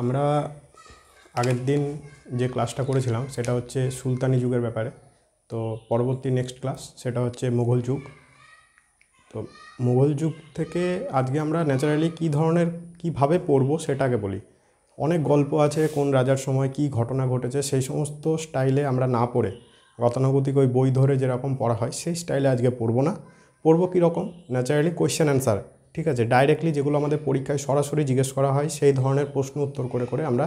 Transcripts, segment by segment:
আমরা আগের দিন যে ক্লাসটা করেছিলাম সেটা হচ্ছে সুলতানি যুগের ব্যাপারে তো পরবর্তী নেক্সট ক্লাস সেটা হচ্ছে মুঘল যুগ তো মুঘল যুগ থেকে আজকে আমরা ন্যাচারালি কী ধরনের কীভাবে পড়ব সেটাকে বলি অনেক গল্প আছে কোন রাজার সময় কি ঘটনা ঘটেছে সেই সমস্ত স্টাইলে আমরা না পড়ে গতানুগতিক ওই বই ধরে যেরকম পড়া হয় সেই স্টাইলে আজকে পড়বো না পড়ব কীরকম ন্যাচারালি কোয়েশ্চেন অ্যান্সার ঠিক আছে ডাইরেক্টলি যেগুলো আমাদের পরীক্ষায় সরাসরি জিজ্ঞেস করা হয় সেই ধরনের প্রশ্ন উত্তর করে করে আমরা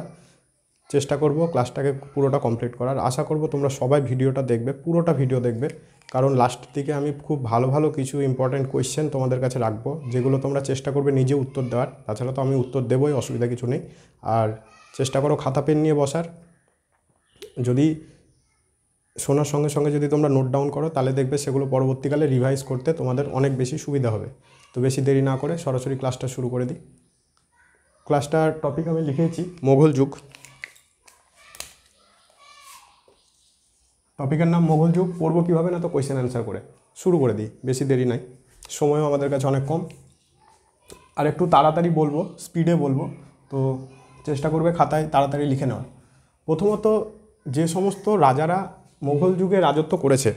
চেষ্টা করব ক্লাসটাকে পুরোটা কমপ্লিট করার আশা করব তোমরা সবাই ভিডিওটা দেখবে পুরোটা ভিডিও দেখবে কারণ লাস্ট দিকে আমি খুব ভালো ভালো কিছু ইম্পর্ট্যান্ট কোয়েশ্চেন তোমাদের কাছে রাখবো যেগুলো তোমরা চেষ্টা করবে নিজে উত্তর দেওয়ার তাছাড়া তো আমি উত্তর দেবোই অসুবিধা কিছু নেই আর চেষ্টা করো খাতা পেন নিয়ে বসার যদি শোনার সঙ্গে সঙ্গে যদি তোমরা নোট ডাউন করো তাহলে দেখবে সেগুলো পরবর্তীকালে রিভাইজ করতে তোমাদের অনেক বেশি সুবিধা হবে তো বেশি দেরি না করে সরাসরি ক্লাসটা শুরু করে দিই ক্লাসটার টপিক আমি লিখেছি মোঘল যুগ টপিকের নাম মোঘল যুগ পড়বো কীভাবে না তো কোয়েশ্চেন অ্যান্সার করে শুরু করে দিই বেশি দেরি নাই সময়ও আমাদের কাছে অনেক কম আর একটু তাড়াতাড়ি বলবো স্পিডে বলবো তো চেষ্টা করবে খাতায় তাড়াতাড়ি লিখে নেওয়ার প্রথমত যে সমস্ত রাজারা মোঘল যুগে রাজত্ব করেছে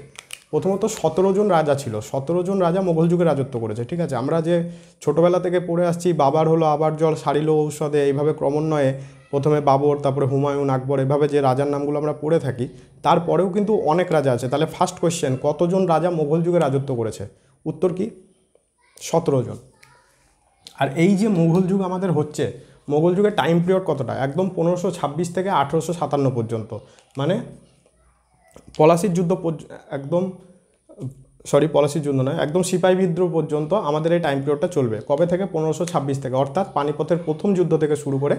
প্রথমত সতেরো জন রাজা ছিল সতেরো জন রাজা মোগল যুগে রাজত্ব করেছে ঠিক আছে আমরা যে ছোটোবেলা থেকে পড়ে আসছি বাবার হলো আবার জল সারিল ঔষধে এইভাবে ক্রমান্বয়ে প্রথমে বাবর তারপরে হুমায়ুন আকবর এভাবে যে রাজার নামগুলো আমরা পড়ে থাকি তারপরেও কিন্তু অনেক রাজা আছে তাহলে ফার্স্ট কোয়েশ্চেন কতজন রাজা মোগল যুগে রাজত্ব করেছে উত্তর কি সতেরো জন আর এই যে মোগল যুগ আমাদের হচ্ছে মোগল যুগের টাইম পিরিয়ড কতটা একদম পনেরোশো ছাব্বিশ থেকে আঠেরোশো সাতান্ন পর্যন্ত মানে পলাশির যুদ্ধ একদম সরি পলাশির যুদ্ধ নয় একদম সিপাহী বিদ্রোহ পর্যন্ত আমাদের এই টাইম পিরিয়ডটা চলবে কবে থেকে পনেরোশো ছাব্বিশ থেকে অর্থাৎ পানিপথের প্রথম যুদ্ধ থেকে শুরু করে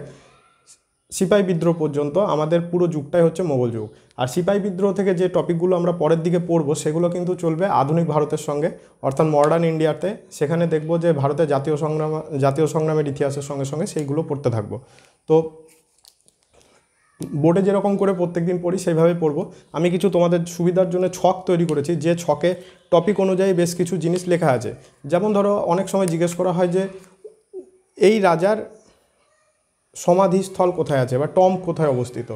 সিপাহী বিদ্রোহ পর্যন্ত আমাদের পুরো যুগটাই হচ্ছে মোগল যুগ আর সিপাহী বিদ্রোহ থেকে যে টপিকগুলো আমরা পরের দিকে পড়ব সেগুলো কিন্তু চলবে আধুনিক ভারতের সঙ্গে অর্থাৎ মডার্ন ইন্ডিয়াতে সেখানে দেখব যে ভারতের জাতীয় সংগ্রাম জাতীয় সংগ্রামের ইতিহাসের সঙ্গে সঙ্গে সেইগুলো পড়তে থাকবো তো বোর্ডে যেরকম করে প্রত্যেক দিন পড়ি সেইভাবে পড়বো আমি কিছু তোমাদের সুবিধার জন্য ছক তৈরি করেছি যে ছকে টপিক অনুযায়ী বেশ কিছু জিনিস লেখা আছে যেমন ধরো অনেক সময় জিজ্ঞেস করা হয় যে এই রাজার সমাধিস্থল কোথায় আছে বা টম কোথায় অবস্থিত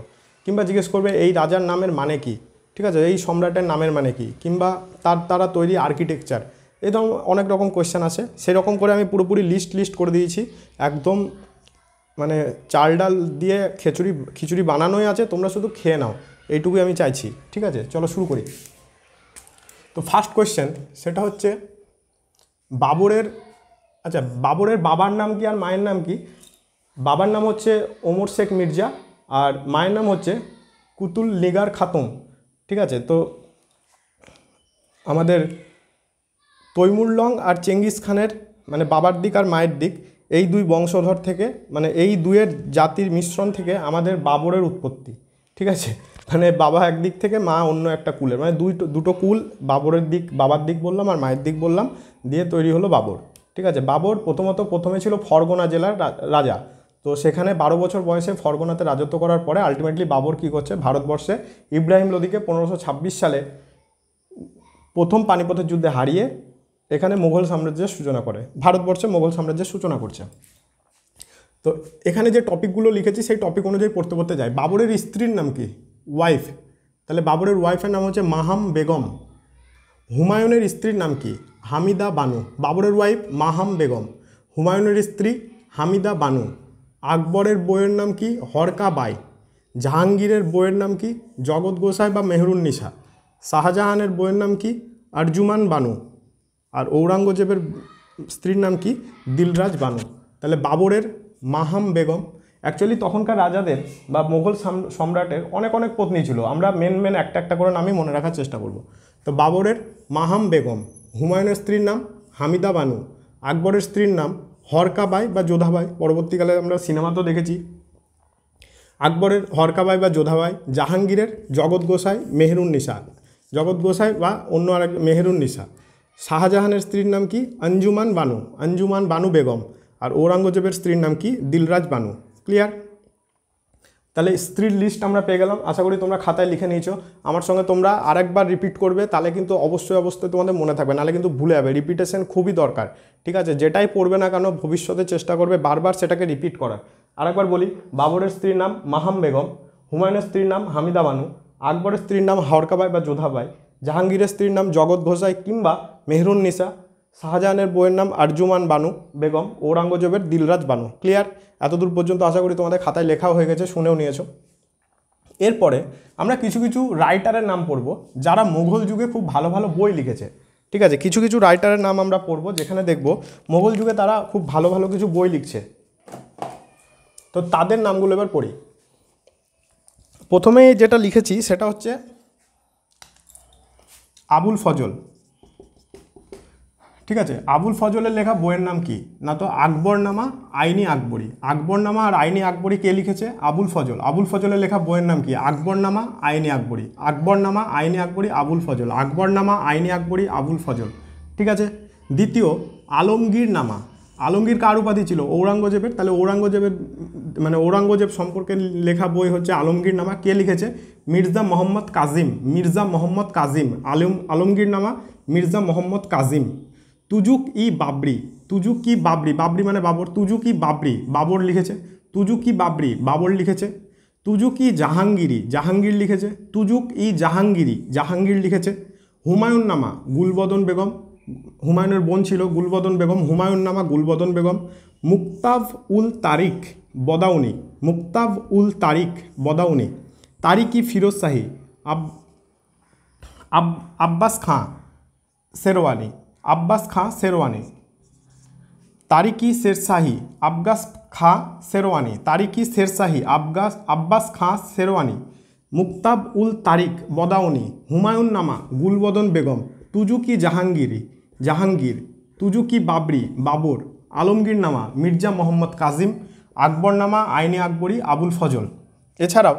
কিংবা জিজ্ঞেস করবে এই রাজার নামের মানে কি ঠিক আছে এই সম্রাটের নামের মানে কি কিংবা তার তারা তৈরি আর্কিটেকচার এই ধরুন অনেক রকম কোয়েশ্চেন আছে সেরকম করে আমি পুরোপুরি লিস্ট লিস্ট করে দিয়েছি একদম মানে চাল ডাল দিয়ে খিচুড়ি খিচুড়ি বানানোই আছে তোমরা শুধু খেয়ে নাও এইটুকুই আমি চাইছি ঠিক আছে চলো শুরু করি তো ফার্স্ট কোয়েশ্চেন সেটা হচ্ছে বাবরের আচ্ছা বাবরের বাবার নাম কি আর মায়ের নাম কি বাবার নাম হচ্ছে ওমর শেখ মির্জা আর মায়ের নাম হচ্ছে কুতুল লিগার খাতুন ঠিক আছে তো আমাদের তৈমুর লং আর চেঙ্গিস খানের মানে বাবার দিক আর মায়ের দিক এই দুই বংশধর থেকে মানে এই দুয়ের জাতির মিশ্রণ থেকে আমাদের বাবরের উৎপত্তি ঠিক আছে মানে বাবা একদিক থেকে মা অন্য একটা কুলের মানে দুই দুটো কুল বাবরের দিক বাবার দিক বললাম আর মায়ের দিক বললাম দিয়ে তৈরি হলো বাবর ঠিক আছে বাবর প্রথমত প্রথমে ছিল ফরগনা জেলার রাজা তো সেখানে বারো বছর বয়সে ফরগনাতে রাজত্ব করার পরে আলটিমেটলি বাবর কী করছে ভারতবর্ষে ইব্রাহিম লোদিকে পনেরোশো সালে প্রথম পানিপথের যুদ্ধে হারিয়ে এখানে মোঘল সাম্রাজ্যের সূচনা করে ভারতবর্ষে মোগল সাম্রাজ্যের সূচনা করছে তো এখানে যে টপিকগুলো লিখেছি সেই টপিক অনুযায়ী পড়তে পড়তে যায় বাবরের স্ত্রীর নাম কি ওয়াইফ তাহলে বাবরের ওয়াইফের নাম হচ্ছে মাহাম বেগম হুমায়ুনের স্ত্রীর নাম কি হামিদা বানু বাবরের ওয়াইফ মাহাম বেগম হুমায়ুনের স্ত্রী হামিদা বানু আকবরের বইয়ের নাম কি হরকা বাই জাহাঙ্গীরের বইয়ের নাম কি জগৎ গোসাই বা মেহরুন্নিসা শাহজাহানের বইয়ের নাম কি আরজুমান বানু আর ঔরঙ্গজেবের স্ত্রীর নাম কি দিলরাজ বানু তাহলে বাবরের মাহাম বেগম অ্যাকচুয়ালি তখনকার রাজাদের বা মোগল সম্রাটের অনেক অনেক পত্নী ছিল আমরা মেন মেন একটা একটা করে নামই মনে রাখার চেষ্টা করব তো বাবরের মাহাম বেগম হুমায়ুনের স্ত্রীর নাম হামিদা বানু আকবরের স্ত্রীর নাম হরকাবাই বা যোধাবাই পরবর্তীকালে আমরা সিনেমাতেও দেখেছি আকবরের হরকাবাই বা যোধাবাই জাহাঙ্গীরের জগৎ গোসাই মেহরুন নিশা জগৎ গোসাই বা অন্য আরেক মেহরুন নিশা শাহজাহানের স্ত্রীর নাম কি আঞ্জুমান বানু আঞ্জুমান বানু বেগম আর ঔরঙ্গজেবের স্ত্রীর নাম কি দিলরাজ বানু ক্লিয়ার তাহলে স্ত্রীর লিস্ট আমরা পেয়ে গেলাম আশা করি তোমরা খাতায় লিখে নিয়েছো আমার সঙ্গে তোমরা আরেকবার রিপিট করবে তাহলে কিন্তু অবশ্যই অবশ্যই তোমাদের মনে থাকবে নাহলে কিন্তু ভুলে যাবে রিপিটেশন খুবই দরকার ঠিক আছে যেটাই পড়বে না কেন ভবিষ্যতে চেষ্টা করবে বারবার সেটাকে রিপিট করার আরেকবার বলি বাবরের স্ত্রীর নাম মাহাম বেগম হুমায়ুনের স্ত্রীর নাম হামিদা বানু আকবরের স্ত্রীর নাম হরকাবাই বা যোধাবাই জাহাঙ্গীরের স্ত্রীর নাম জগৎ ঘোষাই কিংবা মেহরুন নিসা শাহজাহানের বইয়ের নাম আরজুমান বানু বেগম ঔরঙ্গজেবের দিলরাজ বানু ক্লিয়ার এতদূর পর্যন্ত আশা করি তোমাদের খাতায় লেখাও হয়ে গেছে শুনেও নিয়েছো এরপরে আমরা কিছু কিছু রাইটারের নাম পড়ব যারা মুঘল যুগে খুব ভালো ভালো বই লিখেছে ঠিক আছে কিছু কিছু রাইটারের নাম আমরা পড়ব যেখানে দেখব মোঘল যুগে তারা খুব ভালো ভালো কিছু বই লিখছে তো তাদের নামগুলো এবার পড়ি প্রথমে যেটা লিখেছি সেটা হচ্ছে আবুল ফজল ঠিক আছে আবুল ফজলের লেখা বইয়ের নাম কি না তো আকবরনামা আইনি আকবরী আকবরনামা আর আইনি আকবরী কে লিখেছে আবুল ফজল আবুল ফজলের লেখা বইয়ের নাম কি আকবরনামা আইনি আকবরী আকবরনামা আইনি আকবরী আবুল ফজল আকবরনামা আইনি আকবরী আবুল ফজল ঠিক আছে দ্বিতীয় আলমগীরনামা আলমগীর কার উপাধি ছিল ঔরঙ্গজেবের তাহলে ঔরঙ্গজেবের মানে ঔরঙ্গজেব সম্পর্কে লেখা বই হচ্ছে আলমগীর নামা কে লিখেছে মির্জা মোহাম্মদ কাজিম মির্জা মোহাম্মদ কাজিম আলম আলমগীর নামা মির্জা মোহাম্মদ কাজিম তুজুক ই বাবরি তুজুক কি বাবরি বাবরি মানে বাবর তুজুক ই বাবরি বাবর লিখেছে তুজুক ই বাবরি বাবর লিখেছে তুজুক ই জাহাঙ্গীরি জাহাঙ্গীর লিখেছে তুজুক ই জাহাঙ্গীরি জাহাঙ্গীর লিখেছে হুমায়ুন নামা গুলবদন বেগম হুমায়ুনের বোন ছিল গুলবদন বেগম হুমায়ুন নামা গুলবদন বেগম মুক্তাব উল তারিক বদাউনি মুক্তাব উল তারিক বদাউনি তারিকি ফিরোজ শাহি আব আব আব্বাস খাঁ শেরওয়ানি আব্বাস খাঁ শেরওয়ানি তারিকি শেরশাহি আবগাস খাঁ শেরওয়ানি তারিকি শেরশাহি আবগাস আব্বাস খাঁ শেরওয়ানি মুক্তাব উল তারিক বদাউনি হুমায়ুন নামা গুলবদন বেগম তুজুকি জাহাঙ্গীরি জাহাঙ্গীর তুজুকি বাবরি বাবর আলমগীরনামা মির্জা মোহাম্মদ কাজিম আকবরনামা আইনে আকবরী আবুল ফজল এছাড়াও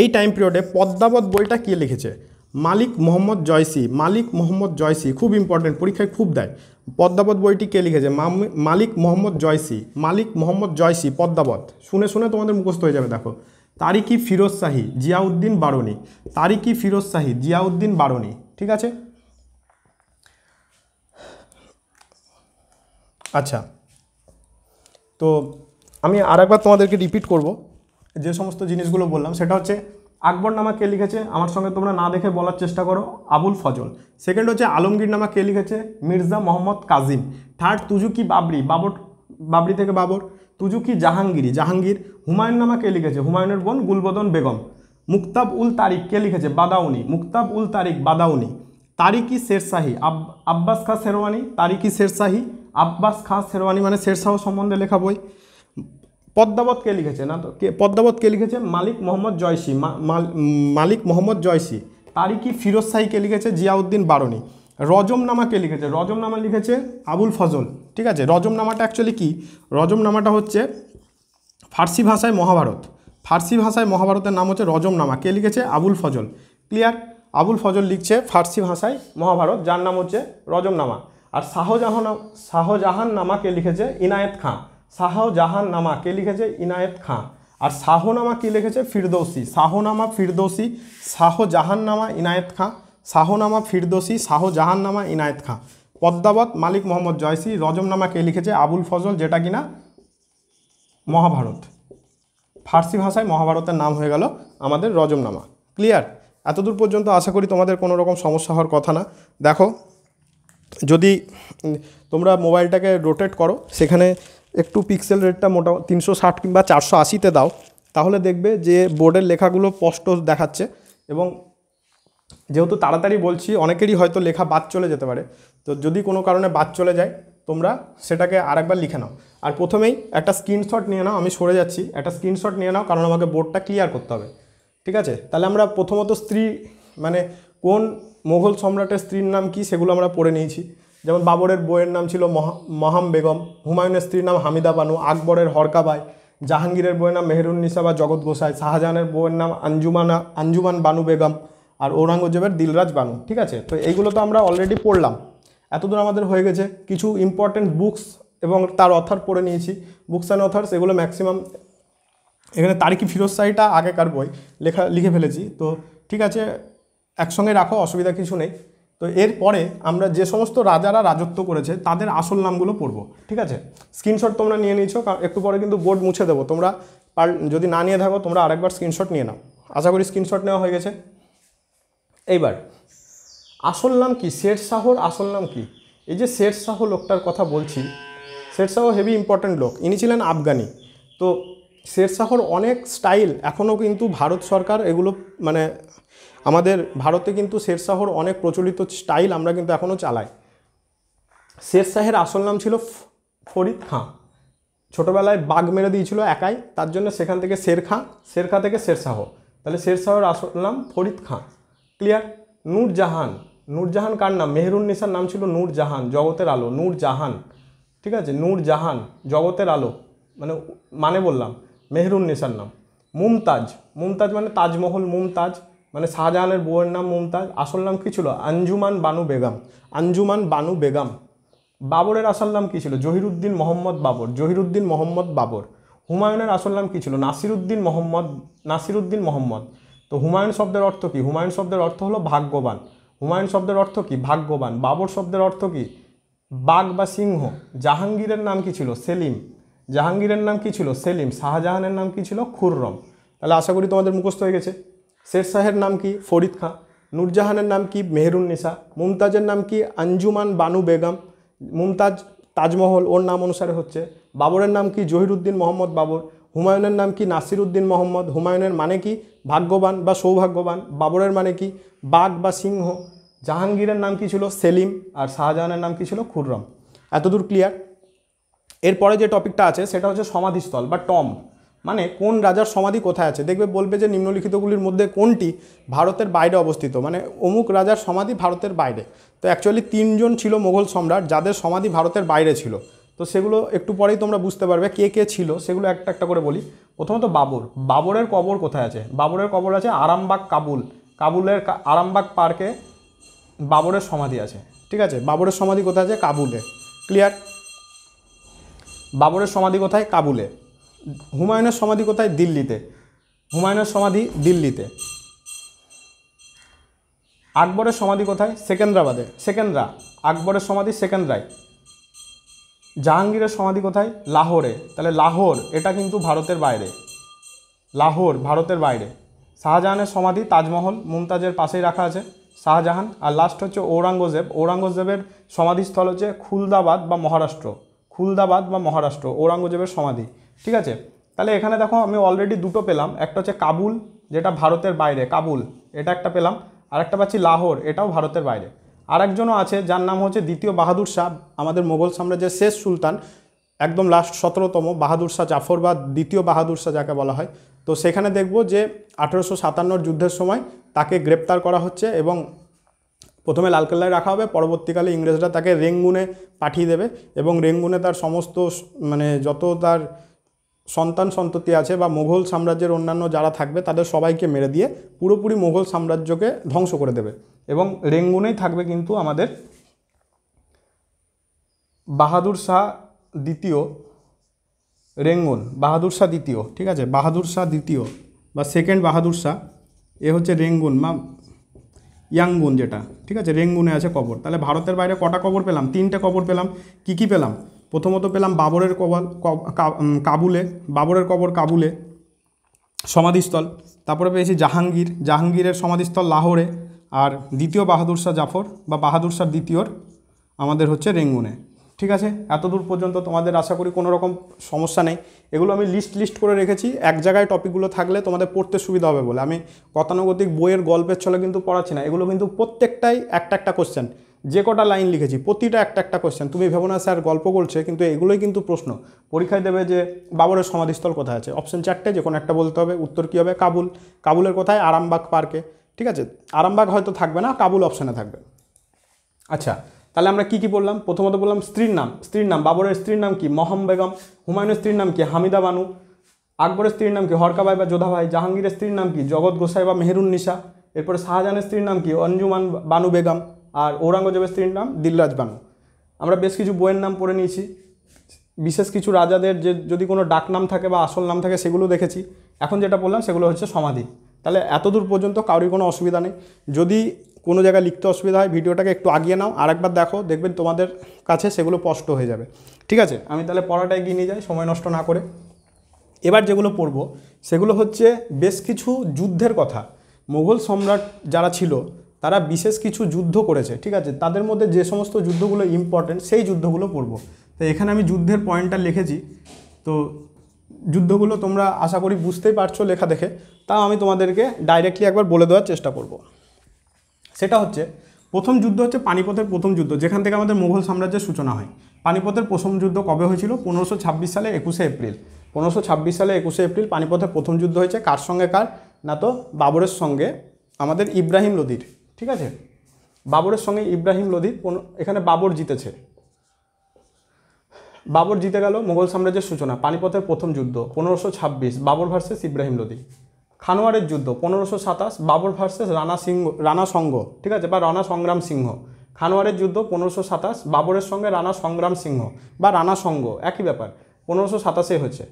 এই টাইম পিরিয়ডে পদ্মাবত বইটা কে লিখেছে মালিক মোহাম্মদ জয়সি মালিক মোহাম্মদ জয়সি খুব ইম্পর্টেন্ট পরীক্ষায় খুব দেয় পদ্মাবত বইটি কে লিখেছে মালিক মোহাম্মদ জয়সি মালিক মোহাম্মদ জয়সি পদ্মাবত শুনে শুনে তোমাদের মুখস্থ হয়ে যাবে দেখো তারিকি ফিরোজ শাহী জিয়াউদ্দিন বারণী তারিকি ফিরোজ শাহী জিয়াউদ্দিন বারণী ঠিক আছে আচ্ছা তো আমি আর একবার তোমাদেরকে রিপিট করব যে সমস্ত জিনিসগুলো বললাম সেটা হচ্ছে আকবর নামা কে লিখেছে আমার সঙ্গে তোমরা না দেখে বলার চেষ্টা করো আবুল ফজল সেকেন্ড হচ্ছে আলমগীর নামা কে লিখেছে মির্জা মোহাম্মদ কাজিম থার্ড তুজুকি বাবরি বাবর বাবরি থেকে বাবর তুজুকি জাহাঙ্গীরি জাহাঙ্গীর হুমায়ুন নামা কে লিখেছে হুমায়ুনের বোন গুলবদন বেগম মুক্তাব উল তারিক কে লিখেছে বাদাউনি মুক্তাব উল তারিক বাদাউনি তারিকি শেরশাহী আব আব্বাস খা শেরওয়ানি তারিকি শেরশাহী আব্বাস খাঁ শেরওয়ানি মানে শেরশাহ সম্বন্ধে লেখা বই পদ্মাবত কে লিখেছে না তো কে পদ্মাবত কে লিখেছে মালিক মোহাম্মদ জয়সী মালিক মোহাম্মদ জয়সী তারিকি ফিরোজ শাহী কে লিখেছে জিয়াউদ্দিন বারণী রজম নামা কে লিখেছে রজম নামা লিখেছে আবুল ফজল ঠিক আছে রজম নামাটা অ্যাকচুয়ালি কী রজম নামাটা হচ্ছে ফার্সি ভাষায় মহাভারত ফার্সি ভাষায় মহাভারতের নাম হচ্ছে রজম নামা কে লিখেছে আবুল ফজল ক্লিয়ার আবুল ফজল লিখছে ফার্সি ভাষায় মহাভারত যার নাম হচ্ছে রজম নামা আর শাহজাহান শাহজাহান নামাকে লিখেছে ইনায়েত খাঁ শাহজাহান নামা কে লিখেছে ইনায়েত খাঁ আর শাহনামা কী লিখেছে ফিরদৌসী শাহনামা ফিরদৌসী শাহজাহান নামা ইনায়েত খাঁ শাহনামা ফিরদৌসী শাহজাহান নামা ইনায়েত খাঁ পদ্মাবত মালিক মোহাম্মদ জয়সি রজমনামা কে লিখেছে আবুল ফজল যেটা কিনা মহাভারত ফার্সি ভাষায় মহাভারতের নাম হয়ে গেল আমাদের রজমনামা ক্লিয়ার এতদূর পর্যন্ত আশা করি তোমাদের কোনো রকম সমস্যা হওয়ার কথা না দেখো যদি তোমরা মোবাইলটাকে রোটেট করো সেখানে একটু পিক্সেল রেটটা মোটা তিনশো ষাট কিংবা চারশো আশিতে দাও তাহলে দেখবে যে বোর্ডের লেখাগুলো স্পষ্ট দেখাচ্ছে এবং যেহেতু তাড়াতাড়ি বলছি অনেকেরই হয়তো লেখা বাদ চলে যেতে পারে তো যদি কোনো কারণে বাদ চলে যায় তোমরা সেটাকে আরেকবার লিখে নাও আর প্রথমেই একটা স্ক্রিনশট নিয়ে নাও আমি সরে যাচ্ছি একটা স্ক্রিনশট নিয়ে নাও কারণ আমাকে বোর্ডটা ক্লিয়ার করতে হবে ঠিক আছে তাহলে আমরা প্রথমত স্ত্রী মানে কোন মোঘল সম্রাটের স্ত্রীর নাম কি সেগুলো আমরা পড়ে নিয়েছি যেমন বাবরের বইয়ের নাম ছিল মহাম বেগম হুমায়ুনের স্ত্রীর নাম হামিদা বানু আকবরের হরকাবাই জাহাঙ্গীরের বইয়ের নাম মেহরুন্নিসা বা জগৎ গোসাই শাহজাহানের বইয়ের নাম আঞ্জুমানা আঞ্জুমান বানু বেগম আর ঔরঙ্গজেবের দিলরাজ বানু ঠিক আছে তো এইগুলো তো আমরা অলরেডি পড়লাম এতদূর আমাদের হয়ে গেছে কিছু ইম্পর্টেন্ট বুকস এবং তার অথার পড়ে নিয়েছি বুকস অ্যান্ড অথার্স এগুলো ম্যাক্সিমাম এখানে তারিখি ফিরোজ সাইটা আগেকার বই লেখা লিখে ফেলেছি তো ঠিক আছে একসঙ্গে রাখো অসুবিধা কিছু নেই তো এরপরে আমরা যে সমস্ত রাজারা রাজত্ব করেছে তাদের আসল নামগুলো পড়বো ঠিক আছে স্ক্রিনশট তোমরা নিয়ে নিয়েছো একটু পরে কিন্তু বোর্ড মুছে দেবো তোমরা পার যদি না নিয়ে থাকো তোমরা আরেকবার স্ক্রিনশট নিয়ে নাও আশা করি স্ক্রিনশট নেওয়া হয়ে গেছে এইবার আসল নাম কি শের শাহর আসল নাম কি এই যে শের শাহ লোকটার কথা বলছি শের শাহ হেভি ইম্পর্ট্যান্ট লোক ইনি ছিলেন আফগানি তো শের শাহর অনেক স্টাইল এখনও কিন্তু ভারত সরকার এগুলো মানে আমাদের ভারতে কিন্তু শেরশাহর অনেক প্রচলিত স্টাইল আমরা কিন্তু এখনও চালাই শেরশাহের আসল নাম ছিল ফরিদ খাঁ ছোটোবেলায় বাঘ মেরে দিয়েছিল একাই তার জন্য সেখান থেকে শের খাঁ শের খাঁ থেকে শেরশাহ তাহলে শেরশাহর আসল নাম ফরিদ খাঁ ক্লিয়ার নূরজাহান নূরজাহান কার নাম মেহরুন্নিসার নাম ছিল নূরজাহান জগতের আলো নূরজাহান ঠিক আছে নূরজাহান জগতের আলো মানে মানে বললাম মেহরুন্নিসার নাম মুমতাজ মুমতাজ মানে তাজমহল মুমতাজ মানে শাহজাহানের বউয়ের নাম মুমতাজ আসল নাম কী ছিল আঞ্জুমান বানু বেগম আঞ্জুমান বানু বেগম বাবরের আসল নাম কী ছিল জহিরুদ্দিন মোহাম্মদ বাবর জহিরুদ্দিন মোহাম্মদ বাবর হুমায়ুনের আসল নাম কী ছিল নাসিরুদ্দিন মোহাম্মদ নাসিরুদ্দিন মোহাম্মদ তো হুমায়ুন শব্দের অর্থ কী হুমায়ুন শব্দের অর্থ হলো ভাগ্যবান হুমায়ুন শব্দের অর্থ কী ভাগ্যবান বাবর শব্দের অর্থ কী বাঘ বা সিংহ জাহাঙ্গীরের নাম কী ছিল সেলিম জাহাঙ্গীরের নাম কী ছিল সেলিম শাহজাহানের নাম কী ছিল খুররম তাহলে আশা করি তোমাদের মুখস্থ হয়ে গেছে শের শাহের নাম কি ফরিদ খাঁ নূরজাহানের নাম কি মেহরুন্নিসা মুমতাজের নাম কি আঞ্জুমান বানু বেগম মুমতাজ তাজমহল ওর নাম অনুসারে হচ্ছে বাবরের নাম কি জহিরুদ্দিন মোহাম্মদ বাবর হুমায়ুনের নাম কি নাসিরুদ্দিন মোহাম্মদ হুমায়ুনের মানে কি ভাগ্যবান বা সৌভাগ্যবান বাবরের মানে কি বাঘ বা সিংহ জাহাঙ্গীরের নাম কি ছিল সেলিম আর শাহজাহানের নাম কি ছিল খুররম এতদূর ক্লিয়ার এরপরে যে টপিকটা আছে সেটা হচ্ছে সমাধিস্থল বা টম্ব মানে কোন রাজার সমাধি কোথায় আছে দেখবে বলবে যে নিম্নলিখিতগুলির মধ্যে কোনটি ভারতের বাইরে অবস্থিত মানে অমুক রাজার সমাধি ভারতের বাইরে তো অ্যাকচুয়ালি তিনজন ছিল মোগল সম্রাট যাদের সমাধি ভারতের বাইরে ছিল তো সেগুলো একটু পরেই তোমরা বুঝতে পারবে কে কে ছিল সেগুলো একটা একটা করে বলি প্রথমত বাবর বাবরের কবর কোথায় আছে বাবরের কবর আছে আরামবাগ কাবুল কাবুলের আরামবাগ পার্কে বাবরের সমাধি আছে ঠিক আছে বাবরের সমাধি কোথায় আছে কাবুলে ক্লিয়ার বাবরের সমাধি কোথায় কাবুলে হুমায়ুনের সমাধি কোথায় দিল্লিতে হুমায়ুনের সমাধি দিল্লিতে আকবরের সমাধি কোথায় সেকেন্দ্রাবাদে সেকেন্দ্রা আকবরের সমাধি সেকেন্দ্রায় জাহাঙ্গীরের সমাধি কোথায় লাহোরে তাহলে লাহোর এটা কিন্তু ভারতের বাইরে লাহোর ভারতের বাইরে শাহজাহানের সমাধি তাজমহল মুমতাজের পাশেই রাখা আছে শাহজাহান আর লাস্ট হচ্ছে ঔরঙ্গজেব ঔরঙ্গজেবের সমাধিস্থল হচ্ছে খুলদাবাদ বা মহারাষ্ট্র খুলদাবাদ বা মহারাষ্ট্র ঔরঙ্গজেবের সমাধি ঠিক আছে তাহলে এখানে দেখো আমি অলরেডি দুটো পেলাম একটা হচ্ছে কাবুল যেটা ভারতের বাইরে কাবুল এটা একটা পেলাম আর একটা পাচ্ছি লাহোর এটাও ভারতের বাইরে আর একজনও আছে যার নাম হচ্ছে দ্বিতীয় বাহাদুর শাহ আমাদের মোগল সাম্রাজ্যের শেষ সুলতান একদম লাস্ট সতেরোতম বাহাদুর শাহ জাফর বা দ্বিতীয় বাহাদুর শাহ যাকে বলা হয় তো সেখানে দেখব যে আঠেরোশো সাতান্নর যুদ্ধের সময় তাকে গ্রেপ্তার করা হচ্ছে এবং প্রথমে লালকেল্লায় রাখা হবে পরবর্তীকালে ইংরেজরা তাকে রেঙ্গুনে পাঠিয়ে দেবে এবং রেঙ্গুনে তার সমস্ত মানে যত তার সন্তান সন্ততি আছে বা মুঘল সাম্রাজ্যের অন্যান্য যারা থাকবে তাদের সবাইকে মেরে দিয়ে পুরোপুরি মুঘল সাম্রাজ্যকে ধ্বংস করে দেবে এবং রেঙ্গুনেই থাকবে কিন্তু আমাদের বাহাদুর শাহ দ্বিতীয় রেঙ্গুন বাহাদুর শাহ দ্বিতীয় ঠিক আছে বাহাদুর শাহ দ্বিতীয় বা সেকেন্ড বাহাদুর শাহ এ হচ্ছে রেঙ্গুন বা ইয়াঙ্গুন যেটা ঠিক আছে রেঙ্গুনে আছে কবর তাহলে ভারতের বাইরে কটা কবর পেলাম তিনটে কবর পেলাম কি কি পেলাম প্রথমত পেলাম বাবরের কবল কাবুলে বাবরের কবর কাবুলে সমাধিস্থল তারপরে পেয়েছি জাহাঙ্গীর জাহাঙ্গীরের সমাধিস্থল লাহোরে আর দ্বিতীয় বাহাদুর শাহ জাফর বা বাহাদুর শাহ দ্বিতীয়র আমাদের হচ্ছে রেঙ্গুনে ঠিক আছে এত দূর পর্যন্ত তোমাদের আশা করি কোনো রকম সমস্যা নেই এগুলো আমি লিস্ট লিস্ট করে রেখেছি এক জায়গায় টপিকগুলো থাকলে তোমাদের পড়তে সুবিধা হবে বলে আমি গতানুগতিক বইয়ের গল্পের ছলে কিন্তু পড়াচ্ছি না এগুলো কিন্তু প্রত্যেকটাই একটা একটা কোশ্চেন যে কটা লাইন লিখেছি প্রতিটা একটা একটা কোয়েশ্চেন তুমি ভেবো না স্যার গল্প করছে কিন্তু এগুলোই কিন্তু প্রশ্ন পরীক্ষায় দেবে যে বাবরের সমাধিস্থল কোথায় আছে অপশন চারটে যে কোনো একটা বলতে হবে উত্তর কী হবে কাবুল কাবুলের কোথায় আরামবাগ পার্কে ঠিক আছে আরামবাগ হয়তো থাকবে না কাবুল অপশানে থাকবে আচ্ছা তাহলে আমরা কি কি বললাম প্রথমত বললাম স্ত্রীর নাম স্ত্রীর নাম বাবরের স্ত্রীর নাম কি মহম বেগম হুমায়ুনের স্ত্রীর নাম কি হামিদা বানু আকবরের স্ত্রীর নাম কি হরকাবাই বা যোধাভাই জাহাঙ্গীরের স্ত্রীর নাম কি জগৎ গোসাই বা মেহরুন নিশা এরপরে শাহজাহানের স্ত্রীর নাম কি অঞ্জুমান বানু বেগম আর ঔরঙ্গজেবের স্ত্রীর নাম দিলরাজ বানু আমরা বেশ কিছু বইয়ের নাম পড়ে নিয়েছি বিশেষ কিছু রাজাদের যে যদি কোনো ডাক নাম থাকে বা আসল নাম থাকে সেগুলো দেখেছি এখন যেটা বললাম সেগুলো হচ্ছে সমাধি তাহলে এতদূর পর্যন্ত কারোর কোনো অসুবিধা নেই যদি কোনো জায়গায় লিখতে অসুবিধা হয় ভিডিওটাকে একটু আগিয়ে নাও আরেকবার দেখো দেখবেন তোমাদের কাছে সেগুলো স্পষ্ট হয়ে যাবে ঠিক আছে আমি তাহলে পড়াটা এগিয়ে নিয়ে যাই সময় নষ্ট না করে এবার যেগুলো পড়ব সেগুলো হচ্ছে বেশ কিছু যুদ্ধের কথা মোগল সম্রাট যারা ছিল তারা বিশেষ কিছু যুদ্ধ করেছে ঠিক আছে তাদের মধ্যে যে সমস্ত যুদ্ধগুলো ইম্পর্টেন্ট সেই যুদ্ধগুলো পড়ব তো এখানে আমি যুদ্ধের পয়েন্টটা লিখেছি তো যুদ্ধগুলো তোমরা আশা করি বুঝতেই পারছো লেখা দেখে তাও আমি তোমাদেরকে ডাইরেক্টলি একবার বলে দেওয়ার চেষ্টা করব। সেটা হচ্ছে প্রথম যুদ্ধ হচ্ছে পানিপথের প্রথম যুদ্ধ যেখান থেকে আমাদের মুঘল সাম্রাজ্যের সূচনা হয় পানিপথের প্রথম যুদ্ধ কবে হয়েছিল পনেরোশো ছাব্বিশ সালে একুশে এপ্রিল পনেরোশো ছাব্বিশ সালে একুশে এপ্রিল পানিপথের প্রথম যুদ্ধ হয়েছে কার সঙ্গে কার না তো বাবরের সঙ্গে আমাদের ইব্রাহিম লোদির ঠিক আছে বাবরের সঙ্গে ইব্রাহিম লোধি এখানে বাবর জিতেছে বাবর জিতে গেল মোগল সাম্রাজ্যের সূচনা পানিপথের প্রথম যুদ্ধ পনেরোশো ছাব্বিশ বাবর ভার্সেস ইব্রাহিম লোধি খানোয়ারের যুদ্ধ পনেরোশো সাতাশ বাবর ভার্সেস রানা সিংহ রানা সংঘ ঠিক আছে বা রানা সংগ্রাম সিংহ খানোয়ারের যুদ্ধ পনেরোশো সাতাশ বাবরের সঙ্গে রানা সংগ্রাম সিংহ বা রানা সংঘ একই ব্যাপার পনেরোশো সাতাশে হচ্ছে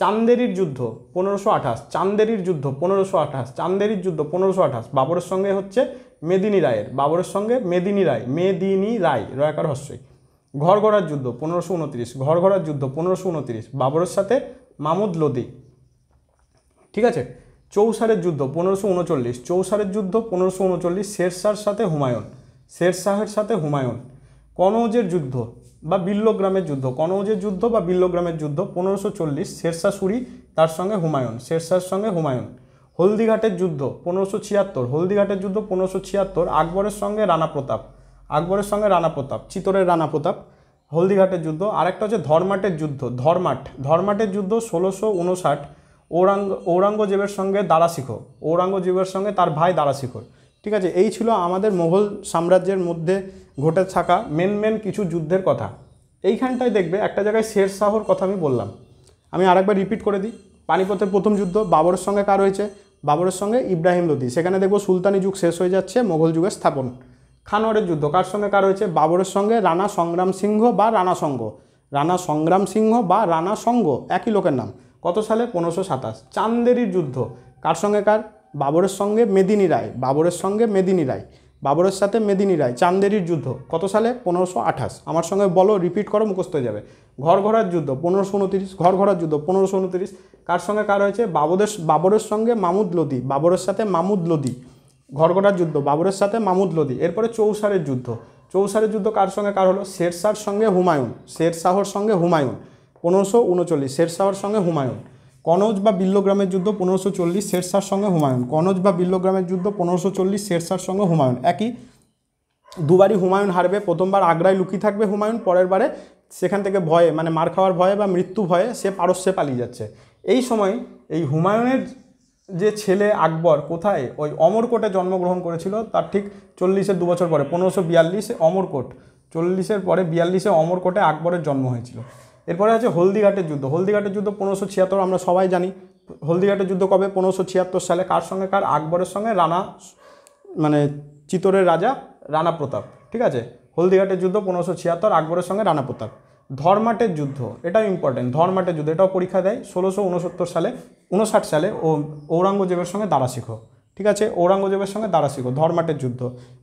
চান্দেরির যুদ্ধ পনেরোশো আঠাশ চান্দেরির যুদ্ধ পনেরোশো আঠাশ চান্দেরির যুদ্ধ পনেরোশো আঠাশ বাবরের সঙ্গে হচ্ছে মেদিনী রায়ের বাবরের সঙ্গে মেদিনী রায় মেদিনী রায় রয়াকার হস্যই ঘর ঘরার যুদ্ধ পনেরোশো উনত্রিশ ঘর ঘরার যুদ্ধ পনেরোশো উনত্রিশ বাবরের সাথে মামুদ লোদি ঠিক আছে চৌসারের যুদ্ধ পনেরোশো উনচল্লিশ চৌসারের যুদ্ধ পনেরোশো উনচল্লিশ শেরশাহর সাথে হুমায়ুন শেরশাহের সাথে হুমায়ুন কনৌজের যুদ্ধ বা বিল্লগ্রামের যুদ্ধ কনৌজের যুদ্ধ বা বিল্লগ্রামের যুদ্ধ পনেরোশো চল্লিশ শেরশাহ সুরি তার সঙ্গে হুমায়ুন শেরশাহর সঙ্গে হুমায়ুন হলদিঘাটের যুদ্ধ পনেরোশো ছিয়াত্তর হলদিঘাটের যুদ্ধ পনেরোশো ছিয়াত্তর আকবরের সঙ্গে রানা প্রতাপ আকবরের সঙ্গে রানা প্রতাপ চিতরের রানা প্রতাপ হলদিঘাটের যুদ্ধ আরেকটা হচ্ছে ধর্মাটের যুদ্ধ ধর্মাট ধর্মাটের যুদ্ধ ষোলোশো উনষাট ঔরাঙ্গ ঔরঙ্গজেবের সঙ্গে দারাশিখর ঔরঙ্গজেবের সঙ্গে তার ভাই দারাশিখর ঠিক আছে এই ছিল আমাদের মোগল সাম্রাজ্যের মধ্যে ঘটে থাকা মেন মেন কিছু যুদ্ধের কথা এইখানটায় দেখবে একটা জায়গায় শের শাহর কথা আমি বললাম আমি আরেকবার রিপিট করে দিই পানিপথের প্রথম যুদ্ধ বাবরের সঙ্গে কার হয়েছে বাবরের সঙ্গে ইব্রাহিম লোদি সেখানে দেখবো সুলতানি যুগ শেষ হয়ে যাচ্ছে মোঘল যুগের স্থাপন খানোয়ারের যুদ্ধ কার সঙ্গে কার হয়েছে বাবরের সঙ্গে রানা সংগ্রাম সিংহ বা রানা সংঘ রানা সংগ্রাম সিংহ বা রানা সংঘ একই লোকের নাম কত সালে পনেরোশো সাতাশ চান্দেরির যুদ্ধ কার সঙ্গে কার বাবরের সঙ্গে মেদিনী রায় বাবরের সঙ্গে মেদিনী রায় বাবরের সাথে মেদিনী রায় চান্দেরির যুদ্ধ কত সালে পনেরোশো আঠাশ আমার সঙ্গে বলো রিপিট করো মুখস্থ হয়ে যাবে ঘর ঘরার যুদ্ধ পনেরোশো উনতিরিশ ঘর ঘরার যুদ্ধ পনেরোশো উনতিরিশ কার সঙ্গে কার হয়েছে বাবরের বাবরের সঙ্গে মামুদ লোদি বাবরের সাথে মামুদ লোদি ঘর ঘরার যুদ্ধ বাবরের সাথে মামুদ লোদি এরপরে চৌসারের যুদ্ধ চৌসারের যুদ্ধ কার সঙ্গে কার হলো শেরশাহর সঙ্গে হুমায়ুন শেরশাহর সঙ্গে হুমায়ুন পনেরোশো উনচল্লিশ শেরশাহর সঙ্গে হুমায়ুন কনৌজ বা বিল্লগ্রামের যুদ্ধ পনেরোশো চল্লিশ শেরশার সঙ্গে হুমায়ুন কনৌজ বা বিল্লগ্রামের যুদ্ধ পনেরোশো চল্লিশ শেরশার সঙ্গে হুমায়ুন একই দুবারই হুমায়ুন হারবে প্রথমবার আগ্রায় লুকিয়ে থাকবে হুমায়ুন পরের বারে সেখান থেকে ভয়ে মানে মার খাওয়ার ভয়ে বা মৃত্যু ভয়ে সে পারস্যে পালিয়ে যাচ্ছে এই সময় এই হুমায়ুনের যে ছেলে আকবর কোথায় ওই অমরকোটে জন্মগ্রহণ করেছিল তার ঠিক চল্লিশের দু বছর পরে পনেরোশো বিয়াল্লিশে অমরকোট চল্লিশের পরে বিয়াল্লিশে অমরকোটে আকবরের জন্ম হয়েছিল এরপরে আছে হলদিঘাটের যুদ্ধ হলদিঘাটের যুদ্ধ পনেরোশো ছিয়াত্তর আমরা সবাই জানি হলদিঘাটের যুদ্ধ কবে পনেরোশো ছিয়াত্তর সালে কার সঙ্গে কার আকবরের সঙ্গে রানা মানে চিতরের রাজা রানা প্রতাপ ঠিক আছে হলদিঘাটের যুদ্ধ পনেরোশো ছিয়াত্তর আকবরের সঙ্গে রানা প্রতাপ ধর্মাটের যুদ্ধ এটাও ইম্পর্টেন্ট ধর্মাটের যুদ্ধ এটাও পরীক্ষা দেয় ষোলোশো উনসত্তর সালে উনষাট সালে ও ঔরঙ্গজেবের সঙ্গে দারাশিখ ঠিক আছে ঔরঙ্গজেবের সঙ্গে দারাশিখ ধর্মাটের যুদ্ধ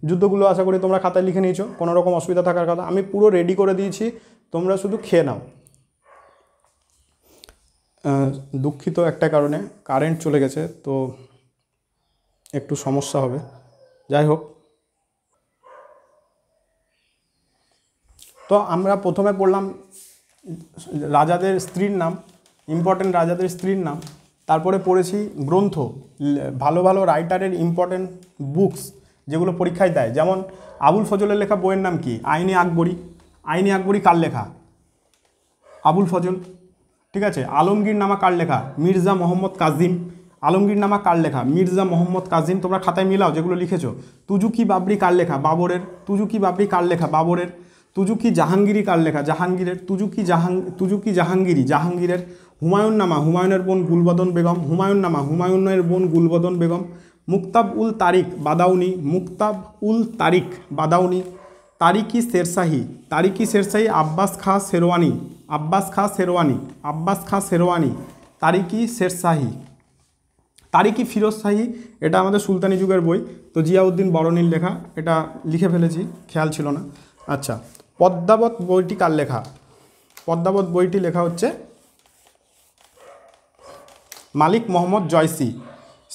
যুদ্ধগুলো আশা করি তোমরা খাতায় লিখে নিয়েছো কোনো রকম অসুবিধা থাকার কথা আমি পুরো রেডি করে দিয়েছি তোমরা শুধু খেয়ে নাও দুঃখিত একটা কারণে কারেন্ট চলে গেছে তো একটু সমস্যা হবে যাই হোক তো আমরা প্রথমে পড়লাম রাজাদের স্ত্রীর নাম ইম্পর্টেন্ট রাজাদের স্ত্রীর নাম তারপরে পড়েছি গ্রন্থ ভালো ভালো রাইটারের ইম্পর্টেন্ট বুকস যেগুলো পরীক্ষায় দেয় যেমন আবুল ফজলের লেখা বইয়ের নাম কি আইনি আকবরী আইনি আকবরী কার লেখা আবুল ফজল ঠিক আছে আলমগীর নামা কার লেখা মির্জা মোহাম্মদ কাজিম আলমগীর নামা কার লেখা মির্জা মোহাম্মদ কাজিম তোমরা খাতায় মিলাও যেগুলো লিখেছ তুজুকি বাবরি কার লেখা বাবরের তুজুকি বাবরি কার লেখা বাবরের তুজুকি জাহাঙ্গীরি কার লেখা জাহাঙ্গীরের তুজুকি জাহাং তুজুকি জাহাঙ্গীরি জাহাঙ্গীরের হুমায়ুন নামা হুমায়ুনের বোন গুলবদন বেগম হুমায়ুন নামা হুমায়ুনের বোন গুলবদন বেগম মুক্তাব উল তারিক বাদাউনি মুক্তাব উল তারিক বাদাউনি তারিকি শেরশাহি তারিকি শেরশাহি আব্বাস খা শেরওয়ানি আব্বাস খা শেরওয়ানি আব্বাস খা শেরওয়ানি তারিকি শেরশাহি তারিকি ফিরোজ শাহী এটা আমাদের সুলতানি যুগের বই তো জিয়াউদ্দিন বরণীর লেখা এটা লিখে ফেলেছি খেয়াল ছিল না আচ্ছা পদ্মাবত বইটি কার লেখা পদ্মাবত বইটি লেখা হচ্ছে মালিক মোহাম্মদ জয়সি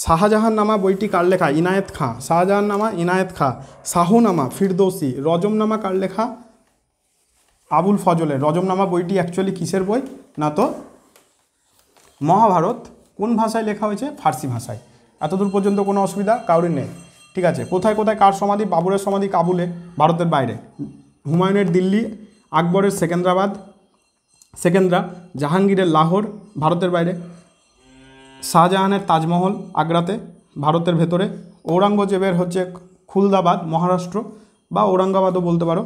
শাহজাহান নামা বইটি কার লেখা ইনায়েত খাঁ শাহজাহান নামা ইনায়েত খাঁ শাহনামা ফিরদৌসি রজমনামা কার লেখা আবুল ফজলের রজমনামা বইটি অ্যাকচুয়ালি কিসের বই না তো মহাভারত কোন ভাষায় লেখা হয়েছে ফার্সি ভাষায় এতদূর পর্যন্ত কোনো অসুবিধা কারোর নেই ঠিক আছে কোথায় কোথায় কার সমাধি বাবুরের সমাধি কাবুলে ভারতের বাইরে হুমায়ুনের দিল্লি আকবরের সেকেন্দ্রাবাদ সেকেন্দ্রা জাহাঙ্গীরের লাহোর ভারতের বাইরে শাহজাহানের তাজমহল আগ্রাতে ভারতের ভেতরে ঔরঙ্গজেবের হচ্ছে খুলদাবাদ মহারাষ্ট্র বা ঔরঙ্গাবাদও বলতে পারো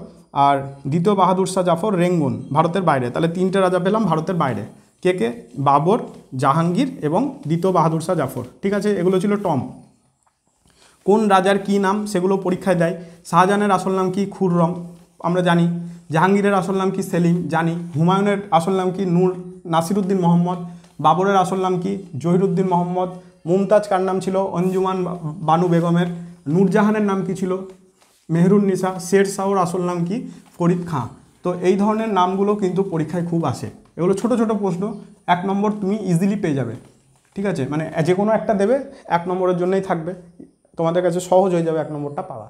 আর দ্বিতীয় বাহাদুর শাহ জাফর রেঙ্গুন ভারতের বাইরে তাহলে তিনটে রাজা পেলাম ভারতের বাইরে কে কে বাবর জাহাঙ্গীর এবং দ্বিতীয় বাহাদুর শাহ জাফর ঠিক আছে এগুলো ছিল টম কোন রাজার কি নাম সেগুলো পরীক্ষায় দেয় শাহজাহানের আসল নাম কি খুররম আমরা জানি জাহাঙ্গীরের আসল নাম কি সেলিম জানি হুমায়ুনের আসল নাম কি নূর নাসিরুদ্দিন মোহাম্মদ বাবরের আসল নাম কি জহিরুদ্দিন মোহাম্মদ মুমতাজ কার নাম ছিল অঞ্জুমান বানু বেগমের নূরজাহানের নাম কি ছিল মেহরুন্নিসা শের শাহর আসল নাম কি ফরিদ খাঁ তো এই ধরনের নামগুলো কিন্তু পরীক্ষায় খুব আসে এগুলো ছোট ছোট প্রশ্ন এক নম্বর তুমি ইজিলি পেয়ে যাবে ঠিক আছে মানে যে কোনো একটা দেবে এক নম্বরের জন্যই থাকবে তোমাদের কাছে সহজ হয়ে যাবে এক নম্বরটা পাওয়া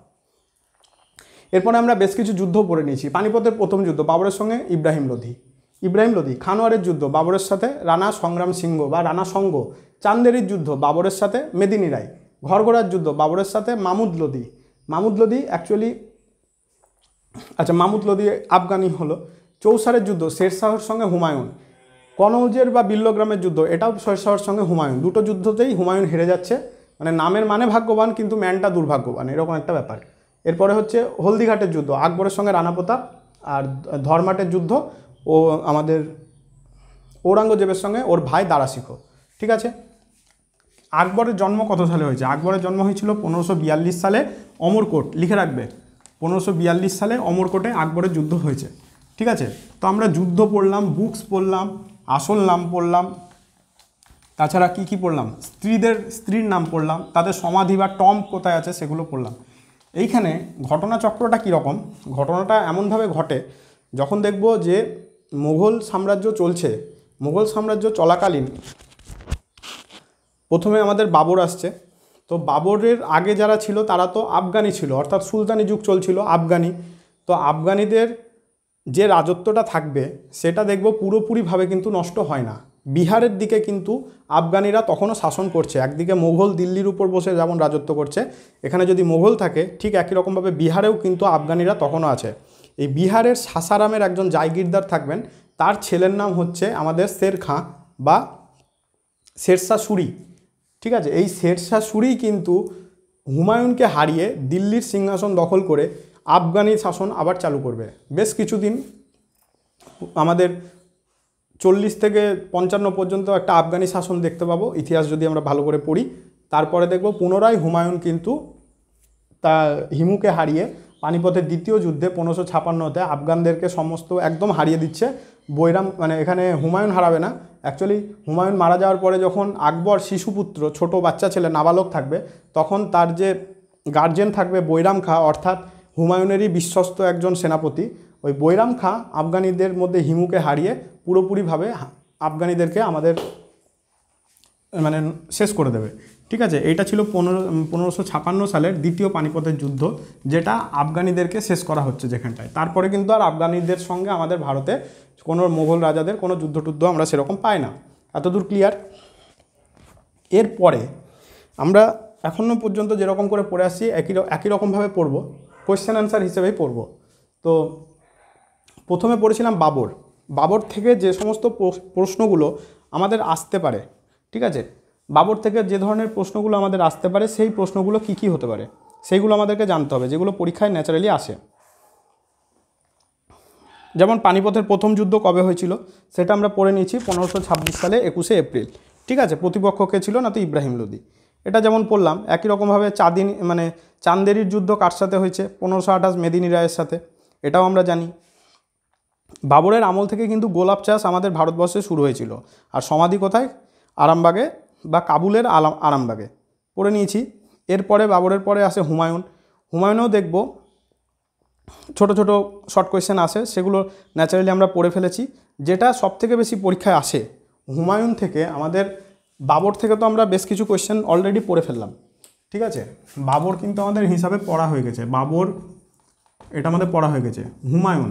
এরপরে আমরা বেশ কিছু যুদ্ধ পড়ে নিয়েছি পানিপথের প্রথম যুদ্ধ বাবরের সঙ্গে ইব্রাহিম লোধী ইব্রাহিম লোদি খানোয়ারের যুদ্ধ বাবরের সাথে রানা সংগ্রাম সিংহ বা রানা সঙ্গ চান্দেরির যুদ্ধ বাবরের সাথে মেদিনী রায় ঘরঘোড়ার যুদ্ধ বাবরের সাথে মামুদ লোদি মামুদ লোদি অ্যাকচুয়ালি আচ্ছা মামুদ লোদি আফগানি হলো চৌসারের যুদ্ধ শেরশাহর সঙ্গে হুমায়ুন কনৌজের বা বিল্লগ্রামের যুদ্ধ এটাও শেরশাহর সঙ্গে হুমায়ুন দুটো যুদ্ধতেই হুমায়ুন হেরে যাচ্ছে মানে নামের মানে ভাগ্যবান কিন্তু ম্যানটা দুর্ভাগ্যবান এরকম একটা ব্যাপার এরপরে হচ্ছে হলদিঘাটের যুদ্ধ আকবরের সঙ্গে রানা প্রতাপ আর ধর্মাটের যুদ্ধ ও আমাদের ঔরঙ্গজেবের সঙ্গে ওর ভাই দারাশিখ ঠিক আছে আকবরের জন্ম কত সালে হয়েছে আকবরের জন্ম হয়েছিল পনেরোশো সালে অমরকোট লিখে রাখবে পনেরোশো সালে অমরকোটে আকবরের যুদ্ধ হয়েছে ঠিক আছে তো আমরা যুদ্ধ পড়লাম বুকস পড়লাম আসল নাম পড়লাম তাছাড়া কি কি পড়লাম স্ত্রীদের স্ত্রীর নাম পড়লাম তাদের সমাধি বা টম কোথায় আছে সেগুলো পড়লাম এইখানে ঘটনাচক্রটা কীরকম ঘটনাটা এমনভাবে ঘটে যখন দেখব যে মুঘল সাম্রাজ্য চলছে মুঘল সাম্রাজ্য চলাকালীন প্রথমে আমাদের বাবর আসছে তো বাবরের আগে যারা ছিল তারা তো আফগানি ছিল অর্থাৎ সুলতানি যুগ চলছিল আফগানি তো আফগানিদের যে রাজত্বটা থাকবে সেটা দেখব পুরোপুরিভাবে কিন্তু নষ্ট হয় না বিহারের দিকে কিন্তু আফগানিরা তখনও শাসন করছে একদিকে মোঘল দিল্লির উপর বসে যেমন রাজত্ব করছে এখানে যদি মোঘল থাকে ঠিক একই রকমভাবে বিহারেও কিন্তু আফগানিরা তখনও আছে এই বিহারের সাসারামের একজন জায়গিরদার থাকবেন তার ছেলের নাম হচ্ছে আমাদের শের খাঁ বা শেরশাহ সুরি ঠিক আছে এই শেরশাহ সুরি কিন্তু হুমায়ুনকে হারিয়ে দিল্লির সিংহাসন দখল করে আফগানি শাসন আবার চালু করবে বেশ কিছুদিন আমাদের চল্লিশ থেকে পঞ্চান্ন পর্যন্ত একটা আফগানি শাসন দেখতে পাবো ইতিহাস যদি আমরা ভালো করে পড়ি তারপরে দেখব পুনরায় হুমায়ুন কিন্তু তা হিমুকে হারিয়ে পানিপথের দ্বিতীয় যুদ্ধে পনেরোশো ছাপান্নতে আফগানদেরকে সমস্ত একদম হারিয়ে দিচ্ছে বৈরাম মানে এখানে হুমায়ুন হারাবে না অ্যাকচুয়ালি হুমায়ুন মারা যাওয়ার পরে যখন আকবর শিশুপুত্র ছোট বাচ্চা ছেলে নাবালক থাকবে তখন তার যে গার্জেন থাকবে বৈরাম খা অর্থাৎ হুমায়ুনেরই বিশ্বস্ত একজন সেনাপতি ওই বৈরাম খা আফগানিদের মধ্যে হিমুকে হারিয়ে পুরোপুরিভাবে আফগানিদেরকে আমাদের মানে শেষ করে দেবে ঠিক আছে এটা ছিল পনেরো পনেরোশো ছাপান্ন সালের দ্বিতীয় পানিপথের যুদ্ধ যেটা আফগানিদেরকে শেষ করা হচ্ছে যেখানটায় তারপরে কিন্তু আর আফগানিদের সঙ্গে আমাদের ভারতে কোনো মোগল রাজাদের কোনো যুদ্ধ টুদ্ধ আমরা সেরকম পাই না এতদূর ক্লিয়ার এরপরে আমরা এখনও পর্যন্ত যেরকম করে পড়ে আসছি একই একই রকমভাবে পড়ব কোয়েশ্চেন অ্যান্সার হিসেবেই পড়ব তো প্রথমে পড়েছিলাম বাবর বাবর থেকে যে সমস্ত প্রশ্নগুলো আমাদের আসতে পারে ঠিক আছে বাবর থেকে যে ধরনের প্রশ্নগুলো আমাদের আসতে পারে সেই প্রশ্নগুলো কি কি হতে পারে সেইগুলো আমাদেরকে জানতে হবে যেগুলো পরীক্ষায় ন্যাচারালি আসে যেমন পানিপথের প্রথম যুদ্ধ কবে হয়েছিল সেটা আমরা পড়ে নিয়েছি পনেরোশো ছাব্বিশ সালে একুশে এপ্রিল ঠিক আছে প্রতিপক্ষকে ছিল না তো ইব্রাহিম লোদি এটা যেমন পড়লাম একই রকমভাবে চাঁদিন মানে চান্দেরির যুদ্ধ কার সাথে হয়েছে পনেরোশো আঠাশ মেদিনী রায়ের সাথে এটাও আমরা জানি বাবরের আমল থেকে কিন্তু গোলাপ চাষ আমাদের ভারতবর্ষে শুরু হয়েছিল আর সমাধি কোথায় আরামবাগে বা কাবুলের আলাম আরামবাগে পড়ে নিয়েছি এরপরে বাবরের পরে আসে হুমায়ুন হুমায়ুনেও দেখব ছোট ছোট শর্ট কোয়েশ্চেন আসে সেগুলো ন্যাচারালি আমরা পড়ে ফেলেছি যেটা সব থেকে বেশি পরীক্ষায় আসে হুমায়ুন থেকে আমাদের বাবর থেকে তো আমরা বেশ কিছু কোয়েশ্চেন অলরেডি পড়ে ফেললাম ঠিক আছে বাবর কিন্তু আমাদের হিসাবে পড়া হয়ে গেছে বাবর এটা আমাদের পড়া হয়ে গেছে হুমায়ুন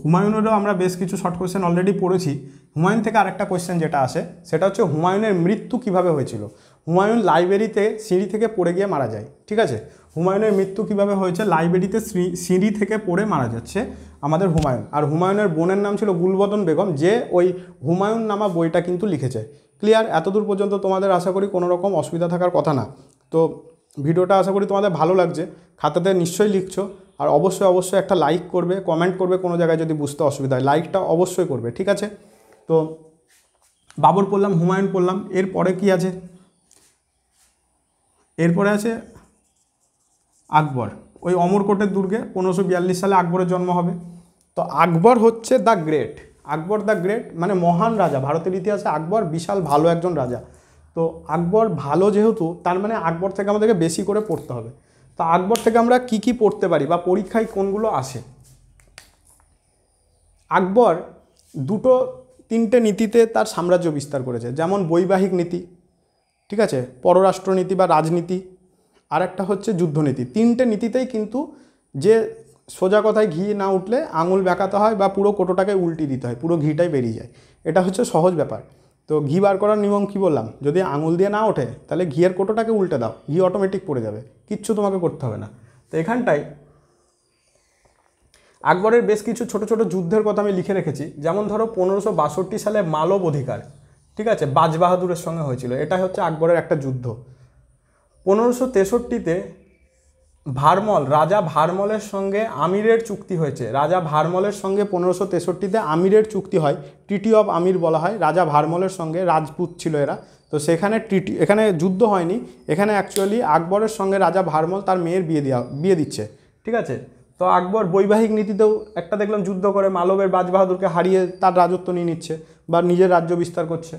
হুমায়ুনেরও আমরা বেশ কিছু শর্ট কোয়েশ্চেন অলরেডি পড়েছি হুমায়ুন থেকে আরেকটা কোয়েশ্চেন যেটা আসে সেটা হচ্ছে হুমায়ুনের মৃত্যু কিভাবে হয়েছিল হুমায়ুন লাইব্রেরিতে সিঁড়ি থেকে পড়ে গিয়ে মারা যায় ঠিক আছে হুমায়ুনের মৃত্যু কিভাবে হয়েছে লাইব্রেরিতে সিঁড়ি থেকে পড়ে মারা যাচ্ছে আমাদের হুমায়ুন আর হুমায়ুনের বোনের নাম ছিল গুলবদন বেগম যে ওই হুমায়ুন নামা বইটা কিন্তু লিখেছে ক্লিয়ার এতদূর পর্যন্ত তোমাদের আশা করি কোনো রকম অসুবিধা থাকার কথা না তো ভিডিওটা আশা করি তোমাদের ভালো লাগছে খাতাতে নিশ্চয়ই লিখছো আর অবশ্যই অবশ্যই একটা লাইক করবে কমেন্ট করবে কোনো জায়গায় যদি বুঝতে অসুবিধা হয় লাইকটা অবশ্যই করবে ঠিক আছে তো বাবর পড়লাম হুমায়ুন পড়লাম এরপরে কি আছে এরপরে আছে আকবর ওই অমরকোটের দুর্গে পনেরোশো বিয়াল্লিশ সালে আকবরের জন্ম হবে তো আকবর হচ্ছে the great Akbar the great মানে মহান রাজা ভারতের ইতিহাসে আকবর বিশাল ভালো একজন রাজা তো আকবর ভালো যেহেতু তার মানে আকবর থেকে আমাদেরকে বেশি করে পড়তে হবে তো আকবর থেকে আমরা কি কি পড়তে পারি বা পরীক্ষায় কোনগুলো আসে আকবর দুটো তিনটে নীতিতে তার সাম্রাজ্য বিস্তার করেছে যেমন বৈবাহিক নীতি ঠিক আছে পররাষ্ট্রনীতি বা রাজনীতি আর একটা হচ্ছে যুদ্ধনীতি তিনটে নীতিতেই কিন্তু যে সোজা কথায় ঘি না উঠলে আঙুল বেঁকাতে হয় বা পুরো কোটোটাকে উল্টি দিতে হয় পুরো ঘিটাই বেরিয়ে যায় এটা হচ্ছে সহজ ব্যাপার তো ঘি বার করার নিয়ম কী বললাম যদি আঙুল দিয়ে না ওঠে তাহলে ঘিয়ের কোটোটাকে উল্টে দাও ঘি অটোমেটিক পড়ে যাবে কিচ্ছু তোমাকে করতে হবে না তো এখানটায় আকবরের বেশ কিছু ছোট ছোট যুদ্ধের কথা আমি লিখে রেখেছি যেমন ধরো পনেরোশো বাষট্টি সালে মালব অধিকার ঠিক আছে বাজবাহাদুরের সঙ্গে হয়েছিল এটা হচ্ছে আকবরের একটা যুদ্ধ পনেরোশো তেষট্টিতে ভারমল রাজা ভারমলের সঙ্গে আমিরের চুক্তি হয়েছে রাজা ভারমলের সঙ্গে পনেরোশো তেষট্টিতে আমিরের চুক্তি হয় ট্রিটি অফ আমির বলা হয় রাজা ভারমলের সঙ্গে রাজপুত ছিল এরা তো সেখানে ট্রিটি এখানে যুদ্ধ হয়নি এখানে অ্যাকচুয়ালি আকবরের সঙ্গে রাজা ভারমল তার মেয়ের বিয়ে দেওয়া বিয়ে দিচ্ছে ঠিক আছে তো আকবর বৈবাহিক নীতিতেও একটা দেখলাম যুদ্ধ করে মালবের বাজবাহাদুরকে হারিয়ে তার রাজত্ব নিয়ে নিচ্ছে বা নিজের রাজ্য বিস্তার করছে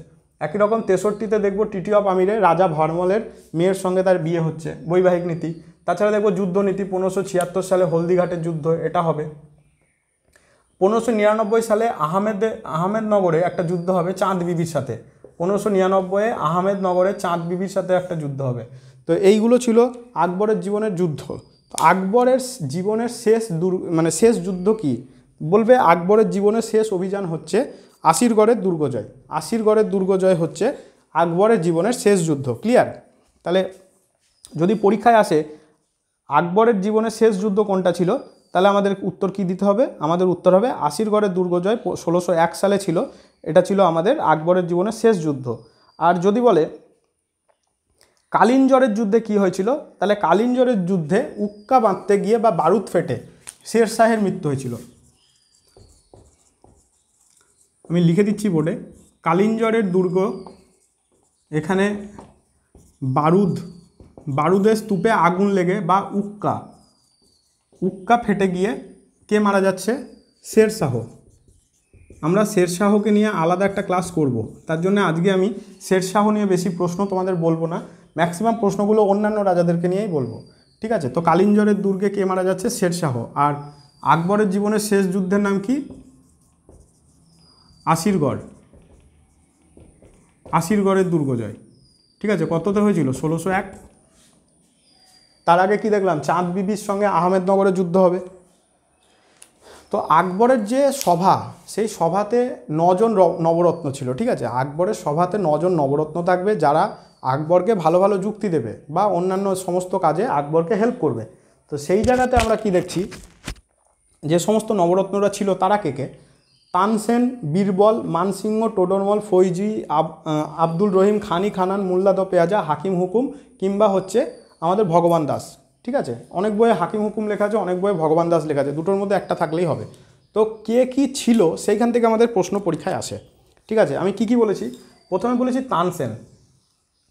একই রকম তেষট্টিতে দেখব টিটি অফ আমিরে রাজা ভরমলের মেয়ের সঙ্গে তার বিয়ে হচ্ছে বৈবাহিক নীতি তাছাড়া দেখব যুদ্ধনীতি পনেরোশো ছিয়াত্তর সালে হলদিঘাটের যুদ্ধ এটা হবে পনেরোশো নিরানব্বই সালে আহমেদ আহমেদনগরে একটা যুদ্ধ হবে চাঁদ বিবির সাথে পনেরোশো নিরানব্বইয়ে আহমেদনগরে চাঁদ বিবির সাথে একটা যুদ্ধ হবে তো এইগুলো ছিল আকবরের জীবনের যুদ্ধ আকবরের জীবনের শেষ দুর মানে শেষ যুদ্ধ কি বলবে আকবরের জীবনের শেষ অভিযান হচ্ছে আশিরগড়ের দুর্গজয় আশিরগড়ের দুর্গজয় হচ্ছে আকবরের জীবনের শেষ যুদ্ধ ক্লিয়ার তাহলে যদি পরীক্ষায় আসে আকবরের জীবনের শেষ যুদ্ধ কোনটা ছিল তাহলে আমাদের উত্তর কি দিতে হবে আমাদের উত্তর হবে আশিরগড়ের দুর্গজয় ষোলোশো এক সালে ছিল এটা ছিল আমাদের আকবরের জীবনের শেষ যুদ্ধ আর যদি বলে কালিনজরের যুদ্ধে কি হয়েছিল তাহলে কালিনজরের যুদ্ধে উক্কা বাঁধতে গিয়ে বা বারুদ ফেটে শের শাহের মৃত্যু হয়েছিল আমি লিখে দিচ্ছি বোর্ডে কালিঞ্জরের দুর্গ এখানে বারুদ বারুদের স্তূপে আগুন লেগে বা উক্কা উক্কা ফেটে গিয়ে কে মারা যাচ্ছে শের শাহ আমরা শেরশাহকে নিয়ে আলাদা একটা ক্লাস করব তার জন্য আজকে আমি শেরশাহ নিয়ে বেশি প্রশ্ন তোমাদের বলবো না ম্যাক্সিমাম প্রশ্নগুলো অন্যান্য রাজাদেরকে নিয়েই বলবো ঠিক আছে তো কালিঞ্জরের দুর্গে কে মারা যাচ্ছে শেরশাহ আর আকবরের জীবনের শেষ যুদ্ধের নাম কি আশিরগড় আশিরগড়ের দুর্গজয় ঠিক আছে কততে হয়েছিল ষোলোশো এক তার আগে কি দেখলাম চাঁদ বিবির সঙ্গে আহমেদনগরের যুদ্ধ হবে তো আকবরের যে সভা সেই সভাতে নজন নবরত্ন ছিল ঠিক আছে আকবরের সভাতে নজন নবরত্ন থাকবে যারা আকবরকে ভালো ভালো যুক্তি দেবে বা অন্যান্য সমস্ত কাজে আকবরকে হেল্প করবে তো সেই জায়গাতে আমরা কি দেখছি যে সমস্ত নবরত্নরা ছিল তারা কে কে তানসেন বীরবল মানসিংহ টোডরমল ফৈজি আব আব্দুল রহিম খানি খানান মোল্লাদ পেয়াজা হাকিম হুকুম কিংবা হচ্ছে আমাদের ভগবান দাস ঠিক আছে অনেক বইয়ে হাকিম হুকুম লেখা আছে অনেক বইয়ে ভগবান দাস লেখা আছে দুটোর মধ্যে একটা থাকলেই হবে তো কে কি ছিল সেইখান থেকে আমাদের প্রশ্ন পরীক্ষায় আসে ঠিক আছে আমি কি কি বলেছি প্রথমে বলেছি তানসেন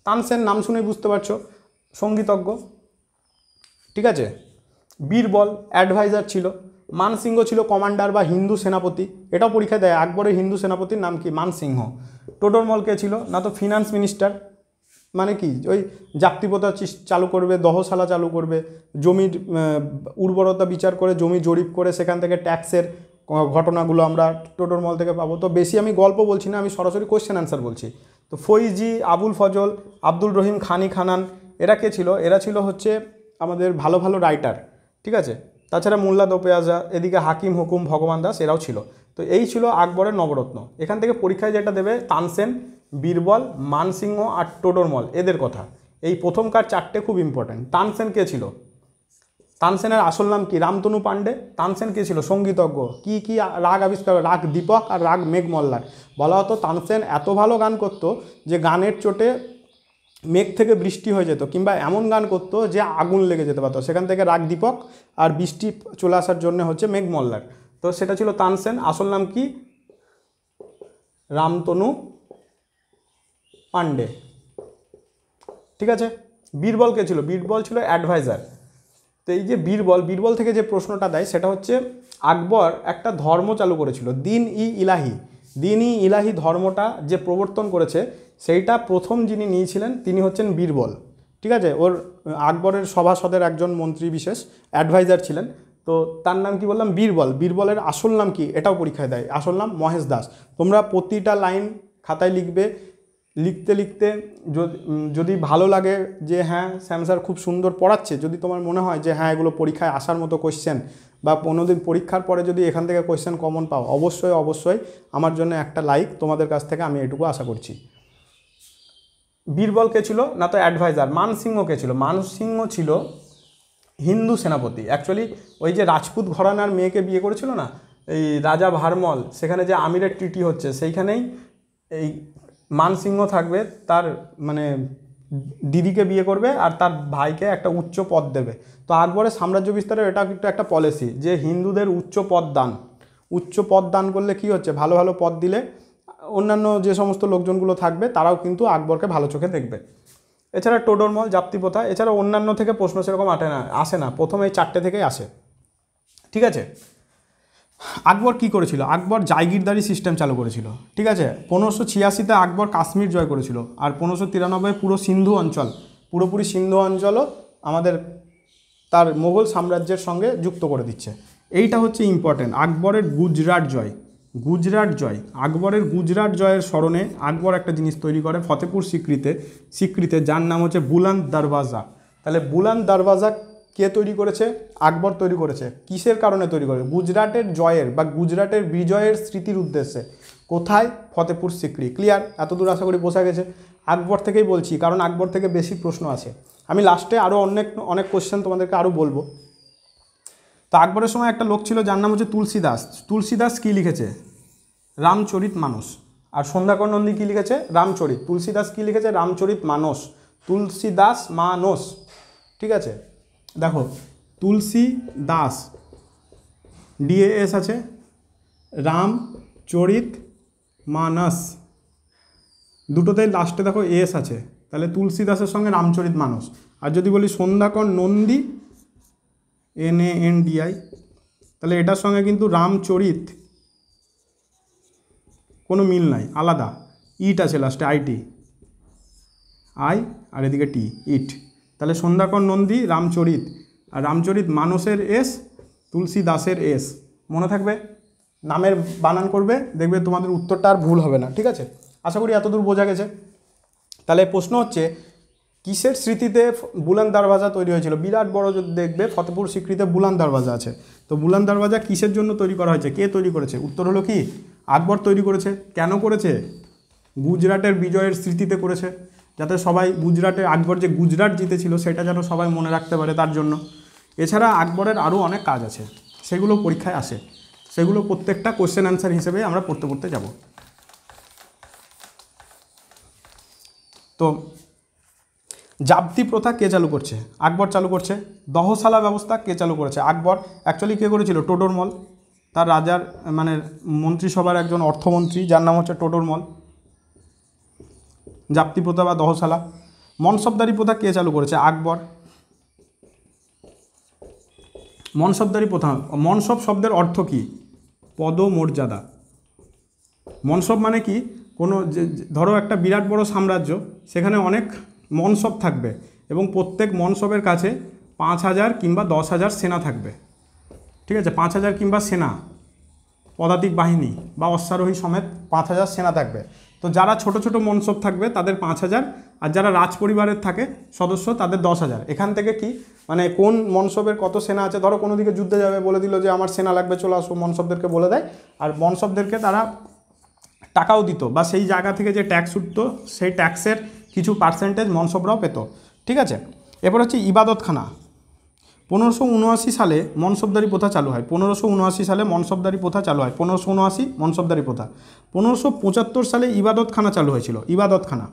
তানসেন নাম শুনেই বুঝতে পারছো সঙ্গীতজ্ঞ ঠিক আছে বীরবল অ্যাডভাইজার ছিল মানসিংহ ছিল কমান্ডার বা হিন্দু সেনাপতি এটাও পরীক্ষা দেয় আকবরের হিন্দু সেনাপতির নাম কি মানসিংহ টোটরমল কে ছিল না তো ফিনান্স মিনিস্টার মানে কি ওই জাপ্তিপতা চালু করবে দহশালা চালু করবে জমির উর্বরতা বিচার করে জমি জরিপ করে সেখান থেকে ট্যাক্সের ঘটনাগুলো আমরা টোটোর মল থেকে পাবো তো বেশি আমি গল্প বলছি না আমি সরাসরি কোয়েশ্চেন অ্যান্সার বলছি তো ফৈজি আবুল ফজল আব্দুল রহিম খানি খানান এরা কে ছিল এরা ছিল হচ্ছে আমাদের ভালো ভালো রাইটার ঠিক আছে তাছাড়া মোল্লা দোপেয়াজা এদিকে হাকিম হুকুম ভগবান দাস এরাও ছিল তো এই ছিল আকবরের নবরত্ন এখান থেকে পরীক্ষায় যেটা দেবে তানসেন বীরবল মানসিংহ আর টোডরমল এদের কথা এই প্রথমকার চারটে খুব ইম্পর্ট্যান্ট তানসেন কে ছিল তানসেনের আসল নাম কি রামতনু পাণ্ডে তানসেন কে ছিল সঙ্গীতজ্ঞ কি কি রাগ আবিষ্কার রাগ দীপক আর রাগ মেঘ মল্লার বলা হতো তানসেন এত ভালো গান করত যে গানের চোটে মেঘ থেকে বৃষ্টি হয়ে যেত কিংবা এমন গান করত যে আগুন লেগে যেতে পারতো সেখান থেকে রাগ দীপক আর বৃষ্টি চলে আসার জন্য হচ্ছে মেঘ মল্লার তো সেটা ছিল তানসেন আসল নাম কি রামতনু পাণ্ডে ঠিক আছে বীরবল কে ছিল বীরবল ছিল অ্যাডভাইজার তো এই যে বীরবল বীরবল থেকে যে প্রশ্নটা দেয় সেটা হচ্ছে আকবর একটা ধর্ম চালু করেছিল দিন ই ইলাহি দিন ই ইলাহি ধর্মটা যে প্রবর্তন করেছে সেইটা প্রথম যিনি নিয়েছিলেন তিনি হচ্ছেন বীরবল ঠিক আছে ওর আকবরের সভাসদের একজন মন্ত্রী বিশেষ অ্যাডভাইজার ছিলেন তো তার নাম কি বললাম বীরবল বীরবলের আসল নাম কি এটাও পরীক্ষায় দেয় আসল নাম মহেশ দাস তোমরা প্রতিটা লাইন খাতায় লিখবে লিখতে লিখতে যদি ভালো লাগে যে হ্যাঁ স্যাম স্যার খুব সুন্দর পড়াচ্ছে যদি তোমার মনে হয় যে হ্যাঁ এগুলো পরীক্ষায় আসার মতো কোয়েশ্চেন বা কোনো দিন পরীক্ষার পরে যদি এখান থেকে কোয়েশ্চেন কমন পাও অবশ্যই অবশ্যই আমার জন্য একটা লাইক তোমাদের কাছ থেকে আমি এটুকু আশা করছি বীরবল কে ছিল না তো অ্যাডভাইজার মানসিংহ কে ছিল মানসিংহ ছিল হিন্দু সেনাপতি অ্যাকচুয়ালি ওই যে রাজপুত ঘরানার মেয়েকে বিয়ে করেছিল না এই রাজা ভারমল সেখানে যে আমিরের টিটি হচ্ছে সেইখানেই এই মানসিংহ থাকবে তার মানে দিদিকে বিয়ে করবে আর তার ভাইকে একটা উচ্চ পদ দেবে তো আকবরের সাম্রাজ্য বিস্তারের এটা কিন্তু একটা পলিসি যে হিন্দুদের উচ্চ পদ দান উচ্চ পদ দান করলে কি হচ্ছে ভালো ভালো পদ দিলে অন্যান্য যে সমস্ত লোকজনগুলো থাকবে তারাও কিন্তু আকবরকে ভালো চোখে দেখবে এছাড়া টোডরমল জাপ্তি প্রথা এছাড়া অন্যান্য থেকে প্রশ্ন সেরকম আটে না আসে না প্রথমে এই চারটে থেকেই আসে ঠিক আছে আকবর কি করেছিল আকবর জায়গিরদারি সিস্টেম চালু করেছিল ঠিক আছে পনেরোশো ছিয়াশিতে আকবর কাশ্মীর জয় করেছিল আর পনেরোশো তিরানব্বই পুরো সিন্ধু অঞ্চল পুরোপুরি সিন্ধু অঞ্চলও আমাদের তার মোগল সাম্রাজ্যের সঙ্গে যুক্ত করে দিচ্ছে এইটা হচ্ছে ইম্পর্টেন্ট আকবরের গুজরাট জয় গুজরাট জয় আকবরের গুজরাট জয়ের স্মরণে আকবর একটা জিনিস তৈরি করে ফতেপুর স্বীকৃতে স্বীকৃতে যার নাম হচ্ছে বুলান দরওয়াজা তাহলে বুলান দরওয়াজা কে তৈরি করেছে আকবর তৈরি করেছে কিসের কারণে তৈরি করে গুজরাটের জয়ের বা গুজরাটের বিজয়ের স্মৃতির উদ্দেশ্যে কোথায় ফতেপুর সিক্রি ক্লিয়ার এতদূর আশা করি বোঝা গেছে আকবর থেকেই বলছি কারণ আকবর থেকে বেশি প্রশ্ন আছে আমি লাস্টে আরও অনেক অনেক কোশ্চেন তোমাদেরকে আরও বলবো তো আকবরের সময় একটা লোক ছিল যার নাম হচ্ছে তুলসী দাস তুলসী দাস কী লিখেছে রামচরিত মানুষ আর সন্ধ্যাকর নন্দী কী লিখেছে রামচরিত তুলসী দাস কী লিখেছে রামচরিত মানস তুলসী দাস মানস ঠিক আছে দেখো তুলসী দাস ডিএএস আছে রাম চরিত মানস দুটোতেই লাস্টে দেখো এস আছে তাহলে তুলসী দাসের সঙ্গে রামচরিত মানস আর যদি বলি Sandhyakar Nandi N A N D I তাহলে এটার সঙ্গে কিন্তু রামচরিত কোনো মিল নাই আলাদা ইট আছে লাস্টে আইটি আই আর এদিকে টি ইট তাহলে সন্ধ্যাকর নন্দী রামচরিত আর রামচরিত মানসের এস তুলসী দাসের এস মনে থাকবে নামের বানান করবে দেখবে তোমাদের উত্তরটা আর ভুল হবে না ঠিক আছে আশা করি এতদূর বোঝা গেছে তাহলে প্রশ্ন হচ্ছে কিসের স্মৃতিতে বুলান দরওয়াজা তৈরি হয়েছিল বিরাট বড় দেখবে ফতেপুর স্বীকৃতে বুলান দরওয়াজা আছে তো বুলান দরওয়াজা কিসের জন্য তৈরি করা হয়েছে কে তৈরি করেছে উত্তর হলো কি আকবর তৈরি করেছে কেন করেছে গুজরাটের বিজয়ের স্মৃতিতে করেছে যাতে সবাই গুজরাটে আকবর যে গুজরাট জিতেছিল সেটা যেন সবাই মনে রাখতে পারে তার জন্য এছাড়া আকবরের আরও অনেক কাজ আছে সেগুলো পরীক্ষায় আসে সেগুলো প্রত্যেকটা কোশ্চেন অ্যান্সার হিসেবে আমরা পড়তে পড়তে যাব তো জাপতি প্রথা কে চালু করছে আকবর চালু করছে দহশালা ব্যবস্থা কে চালু করেছে আকবর অ্যাকচুয়ালি কে করেছিল টোডরমল তার রাজার মানে মন্ত্রিসভার একজন অর্থমন্ত্রী যার নাম হচ্ছে টোডরমল জাপ্তি প্রথা বা দহশালা মনসবদারি প্রথা কে চালু করেছে আকবর মনসবদারি প্রথা মনসব শব্দের অর্থ কী পদমর্যাদা মনসব মানে কি কোনো যে ধরো একটা বিরাট বড় সাম্রাজ্য সেখানে অনেক মনসব থাকবে এবং প্রত্যেক মনসবের কাছে পাঁচ হাজার কিংবা দশ হাজার সেনা থাকবে ঠিক আছে পাঁচ হাজার কিংবা সেনা পদাতিক বাহিনী বা অশ্বারোহী সমেত পাঁচ হাজার সেনা থাকবে তো যারা ছোট ছোট মনসব থাকবে তাদের পাঁচ হাজার আর যারা রাজ পরিবারের থাকে সদস্য তাদের দশ হাজার এখান থেকে কি মানে কোন মনসবের কত সেনা আছে ধরো কোনো দিকে যুদ্ধে যাবে বলে দিল যে আমার সেনা লাগবে চলে আসো মনসবদেরকে বলে দেয় আর মনসবদেরকে তারা টাকাও দিত বা সেই জায়গা থেকে যে ট্যাক্স উঠতো সেই ট্যাক্সের কিছু পার্সেন্টেজ মনসবরাও পেত ঠিক আছে এরপর হচ্ছে ইবাদতখানা পনেরোশো উনআশি সালে মনসবদারি প্রথা চালু হয় পনেরোশো উনআশি সালে মনসবদারি প্রথা চালু হয় পনেরোশো উনআশি মনসবদারি প্রথা পনেরোশো পঁচাত্তর সালে ইবাদতখানা চালু হয়েছিল ইবাদতখানা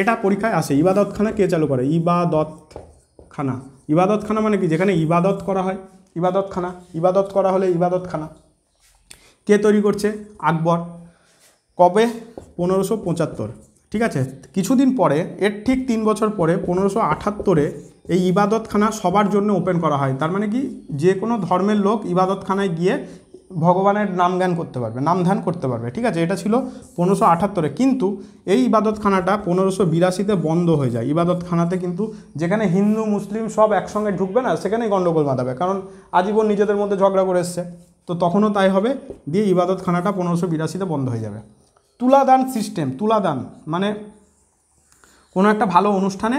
এটা পরীক্ষায় আসে ইবাদতখানা কে চালু করে ইবাদতখানা ইবাদতখানা মানে কি যেখানে ইবাদত করা হয় ইবাদতখানা ইবাদত করা হলে ইবাদতখানা কে তৈরি করছে আকবর কবে পনেরোশো পঁচাত্তর ঠিক আছে কিছুদিন পরে এর ঠিক তিন বছর পরে পনেরোশো আঠাত্তরে এই ইবাদতখানা সবার জন্য ওপেন করা হয় তার মানে কি যে কোনো ধর্মের লোক ইবাদতখানায় গিয়ে ভগবানের নামগান করতে পারবে নামধান করতে পারবে ঠিক আছে এটা ছিল পনেরোশো আঠাত্তরে কিন্তু এই ইবাদতখানাটা পনেরোশো বিরাশিতে বন্ধ হয়ে যায় ইবাদতখানাতে কিন্তু যেখানে হিন্দু মুসলিম সব একসঙ্গে ঢুকবে না সেখানেই গণ্ডগোল বাঁধাবে কারণ আজীবন নিজেদের মধ্যে ঝগড়া করে এসছে তো তখনও তাই হবে দিয়ে ইবাদতখানাটা পনেরোশো বিরাশিতে বন্ধ হয়ে যাবে তুলাদান সিস্টেম তুলাদান মানে কোনো একটা ভালো অনুষ্ঠানে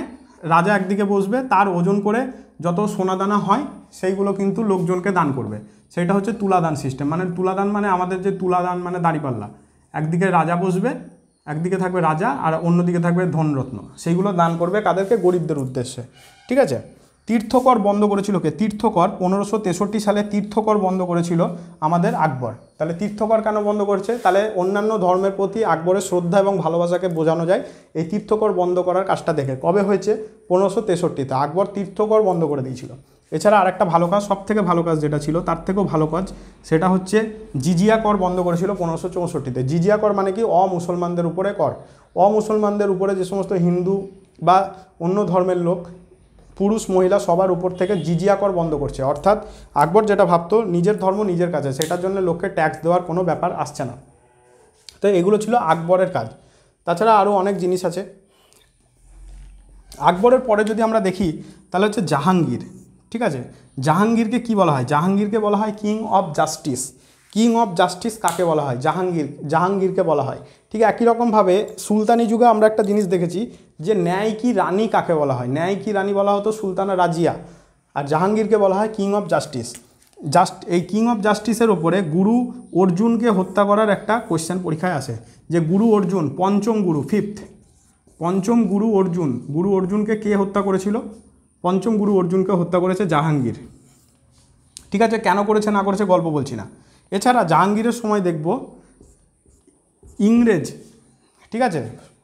রাজা একদিকে বসবে তার ওজন করে যত সোনাদানা হয় সেইগুলো কিন্তু লোকজনকে দান করবে সেটা হচ্ছে তুলাদান সিস্টেম মানে তুলাদান মানে আমাদের যে তুলাদান মানে দাঁড়িপাল্লা একদিকে রাজা বসবে একদিকে থাকবে রাজা আর অন্যদিকে থাকবে ধনরত্ন সেইগুলো দান করবে কাদেরকে গরিবদের উদ্দেশ্যে ঠিক আছে তীর্থকর বন্ধ করেছিল কে তীর্থকর পনেরোশো তেষট্টি সালে তীর্থকর বন্ধ করেছিল আমাদের আকবর তাহলে তীর্থকর কেন বন্ধ করেছে তাহলে অন্যান্য ধর্মের প্রতি আকবরের শ্রদ্ধা এবং ভালোবাসাকে বোঝানো যায় এই তীর্থকর বন্ধ করার কাজটা দেখে কবে হয়েছে পনেরোশো তেষট্টিতে আকবর তীর্থকর বন্ধ করে দিয়েছিল এছাড়া আর একটা ভালো কাজ সব থেকে ভালো কাজ যেটা ছিল তার থেকেও ভালো কাজ সেটা হচ্ছে জিজিয়া কর বন্ধ করেছিল পনেরোশো চৌষট্টিতে জিজিয়া কর মানে কি অমুসলমানদের উপরে কর অমুসলমানদের উপরে যে সমস্ত হিন্দু বা অন্য ধর্মের লোক পুরুষ মহিলা সবার উপর থেকে জিজিয়া কর বন্ধ করছে অর্থাৎ আকবর যেটা ভাবতো নিজের ধর্ম নিজের কাছে সেটার জন্য লোককে ট্যাক্স দেওয়ার কোনো ব্যাপার আসছে না তো এগুলো ছিল আকবরের কাজ তাছাড়া আরও অনেক জিনিস আছে আকবরের পরে যদি আমরা দেখি তাহলে হচ্ছে জাহাঙ্গীর ঠিক আছে জাহাঙ্গীরকে কি বলা হয় জাহাঙ্গীরকে বলা হয় king of justice king of justice কাকে বলা হয় জাহাঙ্গীর জাহাঙ্গীরকে বলা হয় ঠিক একই রকমভাবে সুলতানি যুগে আমরা একটা জিনিস দেখেছি যে ন্যায় কি রানী কাকে বলা হয় ন্যায় কি রানী বলা হতো সুলতানা রাজিয়া আর জাহাঙ্গীরকে বলা হয় কিং অফ জাস্টিস জাস্ট এই কিং অফ জাস্টিসের ওপরে গুরু অর্জুনকে হত্যা করার একটা কোয়েশ্চেন পরীক্ষায় আসে যে গুরু অর্জুন পঞ্চম গুরু ফিফথ পঞ্চম গুরু অর্জুন গুরু অর্জুনকে কে হত্যা করেছিল পঞ্চম গুরু অর্জুনকে হত্যা করেছে জাহাঙ্গীর ঠিক আছে কেন করেছে না করেছে গল্প বলছি না এছাড়া জাহাঙ্গীরের সময় দেখব ইংরেজ ঠিক আছে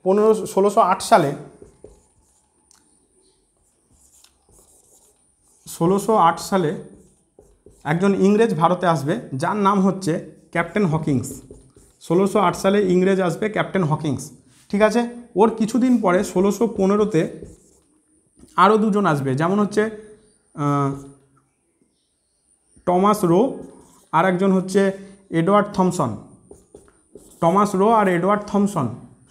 পনেরো ষোলোশো আট সালে ষোলোশো আট সালে একজন ইংরেজ ভারতে আসবে যার নাম হচ্ছে ক্যাপ্টেন হকিংস ষোলোশো আট সালে ইংরেজ আসবে ক্যাপ্টেন হকিংস ঠিক আছে ওর কিছুদিন পরে ষোলোশো পনেরোতে আরও দুজন আসবে যেমন হচ্ছে টমাস রো আর একজন হচ্ছে এডওয়ার্ড থমসন টমাস রো আর এডওয়ার্ড থমসন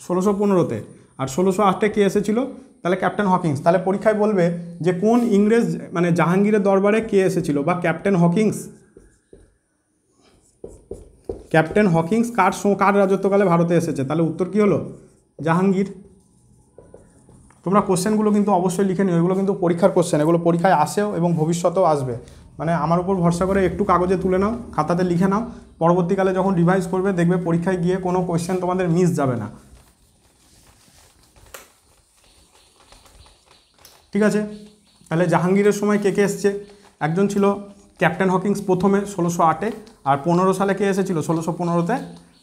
ষোলোশো পনেরোতে আর ষোলোশো আটে কে এসেছিল তাহলে ক্যাপ্টেন হকিংস তাহলে পরীক্ষায় বলবে যে কোন ইংরেজ মানে জাহাঙ্গীরের দরবারে কে এসেছিল বা ক্যাপ্টেন হকিংস ক্যাপ্টেন হকিংস কার কার রাজত্বকালে ভারতে এসেছে তাহলে উত্তর কি হলো জাহাঙ্গীর তোমরা কোশ্চেনগুলো কিন্তু অবশ্যই লিখে নিও এগুলো কিন্তু পরীক্ষার কোশ্চেন এগুলো পরীক্ষায় আসেও এবং ভবিষ্যতেও আসবে মানে আমার উপর ভরসা করে একটু কাগজে তুলে নাও খাতাতে লিখে নাও পরবর্তীকালে যখন রিভাইজ করবে দেখবে পরীক্ষায় গিয়ে কোনো কোয়েশ্চেন তোমাদের মিস যাবে না ঠিক আছে তাহলে জাহাঙ্গীরের সময় কে কে এসছে একজন ছিল ক্যাপ্টেন হকিংস প্রথমে ষোলোশো আটে আর পনেরো সালে কে এসেছিল ষোলোশো পনেরোতে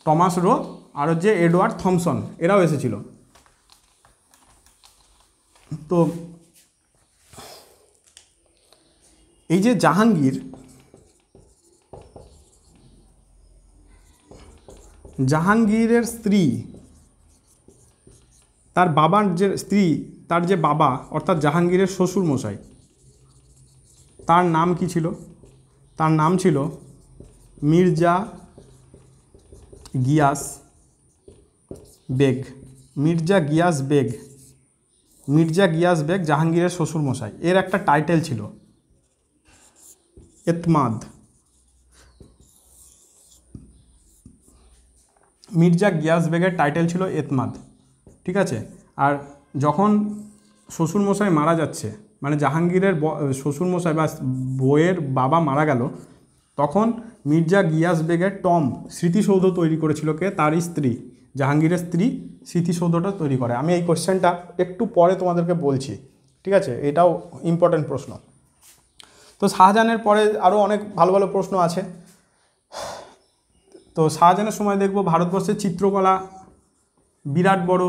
টমাস রো আর যে এডওয়ার্ড থমসন এরাও এসেছিল তো এই যে জাহাঙ্গীর জাহাঙ্গীরের স্ত্রী তার বাবার যে স্ত্রী তার যে বাবা অর্থাৎ জাহাঙ্গীরের শ্বশুর মশাই তার নাম কি ছিল তার নাম ছিল মির্জা গিয়াস বেগ মির্জা গিয়াস বেগ মির্জা গিয়াস বেগ জাহাঙ্গীরের শ্বশুর মশাই এর একটা টাইটেল ছিল এতমাদ মির্জা গিয়াস বেগের টাইটেল ছিল এতমাদ ঠিক আছে আর যখন শ্বশুরমশাই মারা যাচ্ছে মানে জাহাঙ্গীরের শ্বশুরমশাই বা বইয়ের বাবা মারা গেল তখন মির্জা গিয়াস বেগের টম স্মৃতিসৌধ তৈরি করেছিল কে তার স্ত্রী জাহাঙ্গীরের স্ত্রী স্মৃতিসৌধটা তৈরি করে আমি এই কোশ্চেনটা একটু পরে তোমাদেরকে বলছি ঠিক আছে এটাও ইম্পর্ট্যান্ট প্রশ্ন তো শাহজাহানের পরে আরও অনেক ভালো ভালো প্রশ্ন আছে তো শাহজাহানের সময় দেখব ভারতবর্ষের চিত্রকলা বিরাট বড়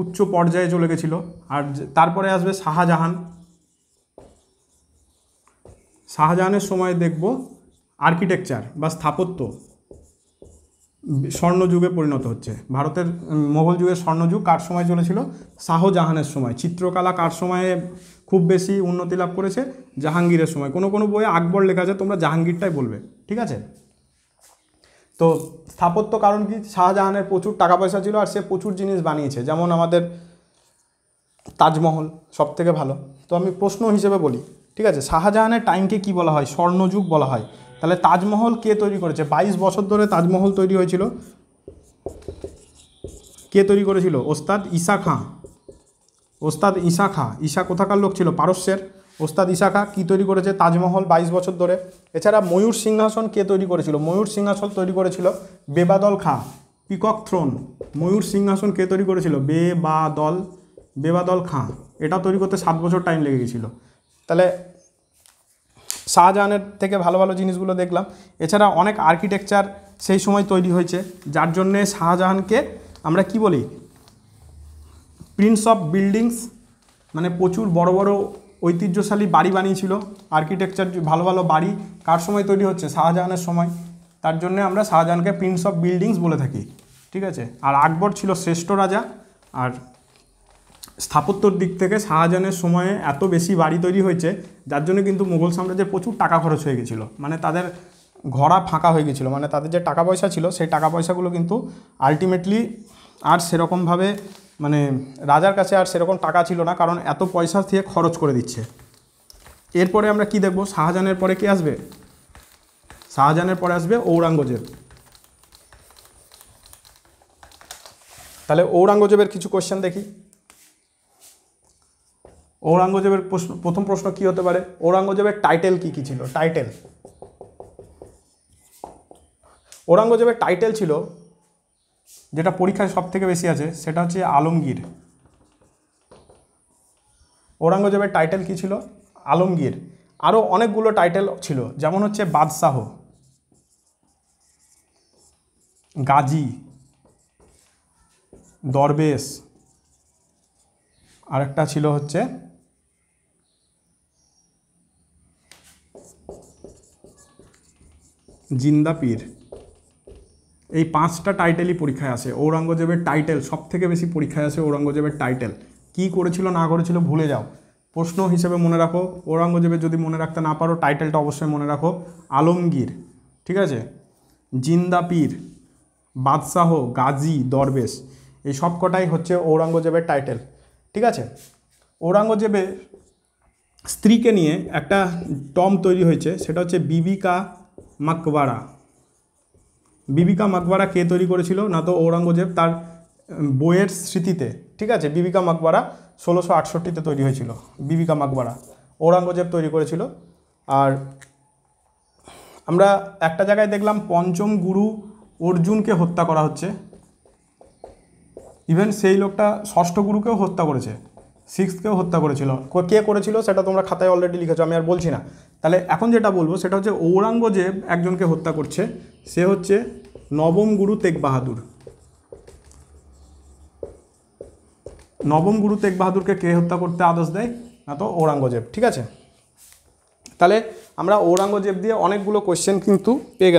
উচ্চ পর্যায়ে চলে গেছিলো আর তারপরে আসবে শাহজাহান শাহজাহানের সময় দেখব আর্কিটেকচার বা স্থাপত্য স্বর্ণযুগে পরিণত হচ্ছে ভারতের মোগল যুগের স্বর্ণযুগ কার সময় চলেছিল শাহজাহানের সময় চিত্রকলা কার সময়ে খুব বেশি উন্নতি লাভ করেছে জাহাঙ্গীরের সময় কোনো কোনো বইয়ে আকবর লেখা আছে তোমরা জাহাঙ্গীরটাই বলবে ঠিক আছে তো স্থাপত্য কারণ কি শাহজাহানের প্রচুর টাকা পয়সা ছিল আর সে প্রচুর জিনিস বানিয়েছে যেমন আমাদের তাজমহল সব থেকে ভালো তো আমি প্রশ্ন হিসেবে বলি ঠিক আছে শাহজাহানের টাইমকে কি বলা হয় স্বর্ণযুগ বলা হয় তাহলে তাজমহল কে তৈরি করেছে ২২ বছর ধরে তাজমহল তৈরি হয়েছিল কে তৈরি করেছিল ওস্তাদ ঈশা খাঁ ওস্তাদ ঈশা খাঁ ঈশা কোথাকার লোক ছিল পারস্যের ওস্তাদ ইশাখা কী তৈরি করেছে তাজমহল বাইশ বছর ধরে এছাড়া ময়ূর সিংহাসন কে তৈরি করেছিল ময়ূর সিংহাসন তৈরি করেছিল বেবাদল খাঁ পিকক থ্রোন ময়ূর সিংহাসন কে তৈরি করেছিল বেবাদল বেবাদল খাঁ এটা তৈরি করতে সাত বছর টাইম লেগে গেছিলো তাহলে শাহজাহানের থেকে ভালো ভালো জিনিসগুলো দেখলাম এছাড়া অনেক আর্কিটেকচার সেই সময় তৈরি হয়েছে যার জন্যে শাহজাহানকে আমরা কি বলি প্রিন্স অফ বিল্ডিংস মানে প্রচুর বড় বড় ঐতিহ্যশালী বাড়ি বানিয়েছিল আর্কিটেকচার ভালো ভালো বাড়ি কার সময় তৈরি হচ্ছে শাহজাহানের সময় তার জন্য আমরা শাহজাহানকে প্রিন্স অফ বিল্ডিংস বলে থাকি ঠিক আছে আর আকবর ছিল শ্রেষ্ঠ রাজা আর স্থাপত্যর দিক থেকে শাহজাহানের সময়ে এত বেশি বাড়ি তৈরি হয়েছে যার জন্য কিন্তু মুঘল সাম্রাজ্যের প্রচুর টাকা খরচ হয়ে গেছিলো মানে তাদের ঘোড়া ফাঁকা হয়ে গেছিলো মানে তাদের যে টাকা পয়সা ছিল সেই টাকা পয়সাগুলো কিন্তু আলটিমেটলি আর সেরকমভাবে মানে রাজার কাছে আর সেরকম টাকা ছিল না কারণ এত পয়সা দিয়ে খরচ করে দিচ্ছে এরপরে আমরা কি দেখব শাহজাহানের পরে কে আসবে শাহজাহানের পরে আসবে ঔরঙ্গজেব তাহলে ঔরঙ্গজেবের কিছু কোশ্চেন দেখি ঔরঙ্গজেবের প্রশ্ন প্রথম প্রশ্ন কি হতে পারে ঔরঙ্গজেবের টাইটেল কি কি ছিল টাইটেল ঔরঙ্গজেবের টাইটেল ছিল যেটা পরীক্ষায় সব থেকে বেশি আছে সেটা হচ্ছে আলমগীর ঔরঙ্গজেবের টাইটেল কি ছিল আলমগীর আরও অনেকগুলো টাইটেল ছিল যেমন হচ্ছে বাদশাহ গাজী দরবেশ আরেকটা ছিল হচ্ছে জিন্দা পীর এই পাঁচটা টাইটেলই পরীক্ষায় আসে ঔরঙ্গজেবের টাইটেল সব থেকে বেশি পরীক্ষায় আসে ঔরঙ্গজেবের টাইটেল কি করেছিল না করেছিল ভুলে যাও প্রশ্ন হিসেবে মনে রাখো ঔরঙ্গজেবের যদি মনে রাখতে না পারো টাইটেলটা অবশ্যই মনে রাখো আলমগীর ঠিক আছে জিন্দা পীর বাদশাহ গাজী দরবেশ এই সব কটাই হচ্ছে ঔরঙ্গজেবের টাইটেল ঠিক আছে ঔরঙ্গজেবে স্ত্রীকে নিয়ে একটা টম তৈরি হয়েছে সেটা হচ্ছে বিবিকা মাকবারা বিবিকা মাকবারা কে তৈরি করেছিল না তো ঔরঙ্গজেব তার বইয়ের স্মৃতিতে ঠিক আছে বিবিকা মাকবারা ষোলোশো আটষট্টিতে তৈরি হয়েছিল বিবিকা মাকবারা ঔরঙ্গজেব তৈরি করেছিল আর আমরা একটা জায়গায় দেখলাম পঞ্চম গুরু অর্জুনকে হত্যা করা হচ্ছে ইভেন সেই লোকটা ষষ্ঠ গুরুকেও হত্যা করেছে সিক্সকেও হত্যা করেছিল কে করেছিল সেটা তোমরা খাতায় অলরেডি লিখেছো আমি আর বলছি না তাহলে এখন যেটা বলবো সেটা হচ্ছে ঔরঙ্গজেব একজনকে হত্যা করছে সে হচ্ছে নবম গুরু তেগ বাহাদুর নবম গুরু তেগ বাহাদুরকে কে হত্যা করতে আদেশ দেয় না তো ঔরঙ্গজেব ঠিক আছে তাহলে আমরা ঔরঙ্গজেব দিয়ে অনেকগুলো কোয়েশ্চেন কিন্তু পেয়ে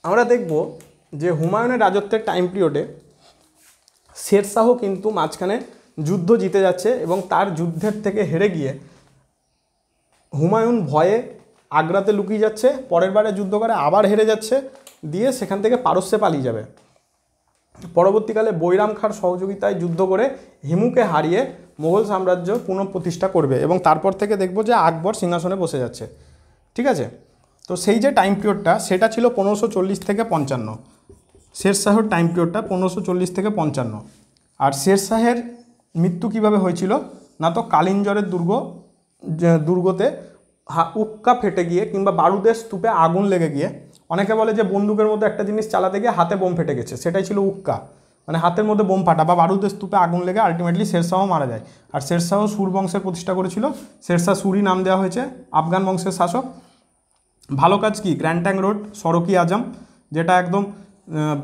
গেলাম আমরা দেখব যে হুমায়ুনের রাজত্বের টাইম পিরিয়ডে শেরশাহ কিন্তু মাঝখানে যুদ্ধ জিতে যাচ্ছে এবং তার যুদ্ধের থেকে হেরে গিয়ে হুমায়ুন ভয়ে আগ্রাতে লুকিয়ে যাচ্ছে পরের বারে যুদ্ধ করে আবার হেরে যাচ্ছে দিয়ে সেখান থেকে পারস্যে পালিয়ে যাবে পরবর্তীকালে বৈরাম খার সহযোগিতায় যুদ্ধ করে হিমুকে হারিয়ে মোগল সাম্রাজ্য পুনঃপ্রতিষ্ঠা করবে এবং তারপর থেকে দেখব যে আকবর সিংহাসনে বসে যাচ্ছে ঠিক আছে তো সেই যে টাইম পিরিয়ডটা সেটা ছিল পনেরোশো চল্লিশ থেকে পঞ্চান্ন শেরশাহর টাইম পিরিয়ডটা পনেরোশো চল্লিশ থেকে পঞ্চান্ন আর শেরশাহের মৃত্যু কিভাবে হয়েছিল না তো কালিঞ্জরের দুর্গ দুর্গতে হা উক্কা ফেটে গিয়ে কিংবা বারুদের স্তূপে আগুন লেগে গিয়ে অনেকে বলে যে বন্দুকের মতো একটা জিনিস চালাতে গিয়ে হাতে বোম ফেটে গেছে সেটাই ছিল উক্কা মানে হাতের মধ্যে বোম ফাটা বা বারুদের স্তূপে আগুন লেগে আলটিমেটলি শেরশাহ মারা যায় আর শেরশাহ সুর বংশের প্রতিষ্ঠা করেছিল শেরশাহ সুরি নাম দেওয়া হয়েছে আফগান বংশের শাসক ভালো কাজ কি গ্র্যান্ড ট্যাং রোড সড়কি আজম যেটা একদম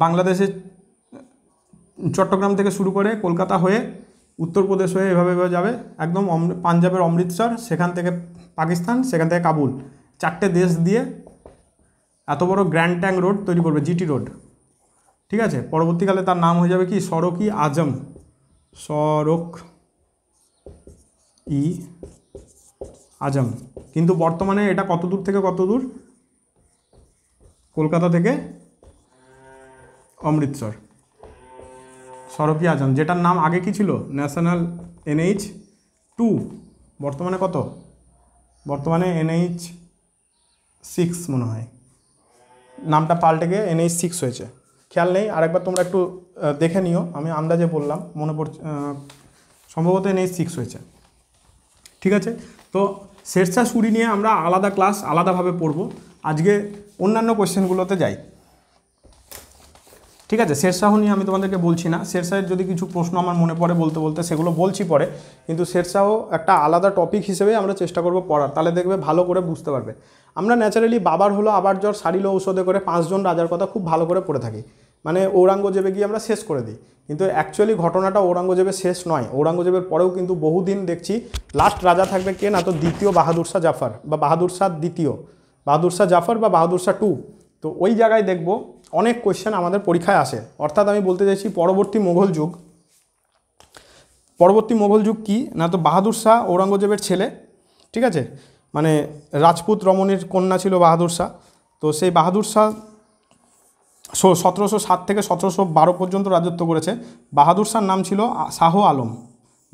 বাংলাদেশে চট্টগ্রাম থেকে শুরু করে কলকাতা হয়ে উত্তরপ্রদেশ হয়ে এভাবে যাবে একদম পাঞ্জাবের অমৃতসর সেখান থেকে পাকিস্তান সেখান থেকে কাবুল চারটে দেশ দিয়ে এত বড় গ্র্যান্ড ট্যাং রোড তৈরি করবে জিটি রোড ঠিক আছে পরবর্তীকালে তার নাম হয়ে যাবে কি সড়কি আজম সড়ক ই আজম কিন্তু বর্তমানে এটা কত দূর থেকে কত দূর কলকাতা থেকে অমৃতসর সরফি আজম যেটার নাম আগে কি ছিল ন্যাশনাল এনএইচ টু বর্তমানে কত বর্তমানে এনএইচ সিক্স মনে হয় নামটা পাল্টে গিয়ে এনএইচ সিক্স হয়েছে খেয়াল নেই আরেকবার তোমরা একটু দেখে নিও আমি আন্দাজে বললাম মনে পড়ছে সম্ভবত এনএইচ সিক্স হয়েছে ঠিক আছে তো শেরশাহ সুরি নিয়ে আমরা আলাদা ক্লাস আলাদাভাবে পড়ব আজকে অন্যান্য কোশ্চেনগুলোতে যাই ঠিক আছে শেরশাহ নিয়ে আমি তোমাদেরকে বলছি না শেরশাহের যদি কিছু প্রশ্ন আমার মনে পড়ে বলতে বলতে সেগুলো বলছি পরে কিন্তু শেরশাহ একটা আলাদা টপিক হিসেবে আমরা চেষ্টা করব পড়ার তাহলে দেখবে ভালো করে বুঝতে পারবে আমরা ন্যাচারালি বাবার হলো আবার জ্বর সারিল ঔষধে করে পাঁচজন রাজার কথা খুব ভালো করে পড়ে থাকি মানে ঔরঙ্গজেবে গিয়ে আমরা শেষ করে দিই কিন্তু অ্যাকচুয়ালি ঘটনাটা ঔরঙ্গজেবের শেষ নয় ঔরঙ্গজেবের পরেও কিন্তু বহুদিন দেখছি লাস্ট রাজা থাকবে কে না তো দ্বিতীয় বাহাদুর শাহ জাফর বা বাহাদুর শাহ দ্বিতীয় বাহাদুর শাহ জাফর বা বাহাদুর শাহ টু তো ওই জায়গায় দেখবো অনেক কোয়েশ্চেন আমাদের পরীক্ষায় আসে অর্থাৎ আমি বলতে চাইছি পরবর্তী মোঘল যুগ পরবর্তী মোঘল যুগ কি না তো বাহাদুর শাহ ঔরঙ্গজেবের ছেলে ঠিক আছে মানে রাজপুত রমণীর কন্যা ছিল বাহাদুর শাহ তো সেই বাহাদুর শাহ সতেরোশো সাত থেকে সতেরোশো বারো পর্যন্ত রাজত্ব করেছে বাহাদুর শাহর নাম ছিল শাহ আলম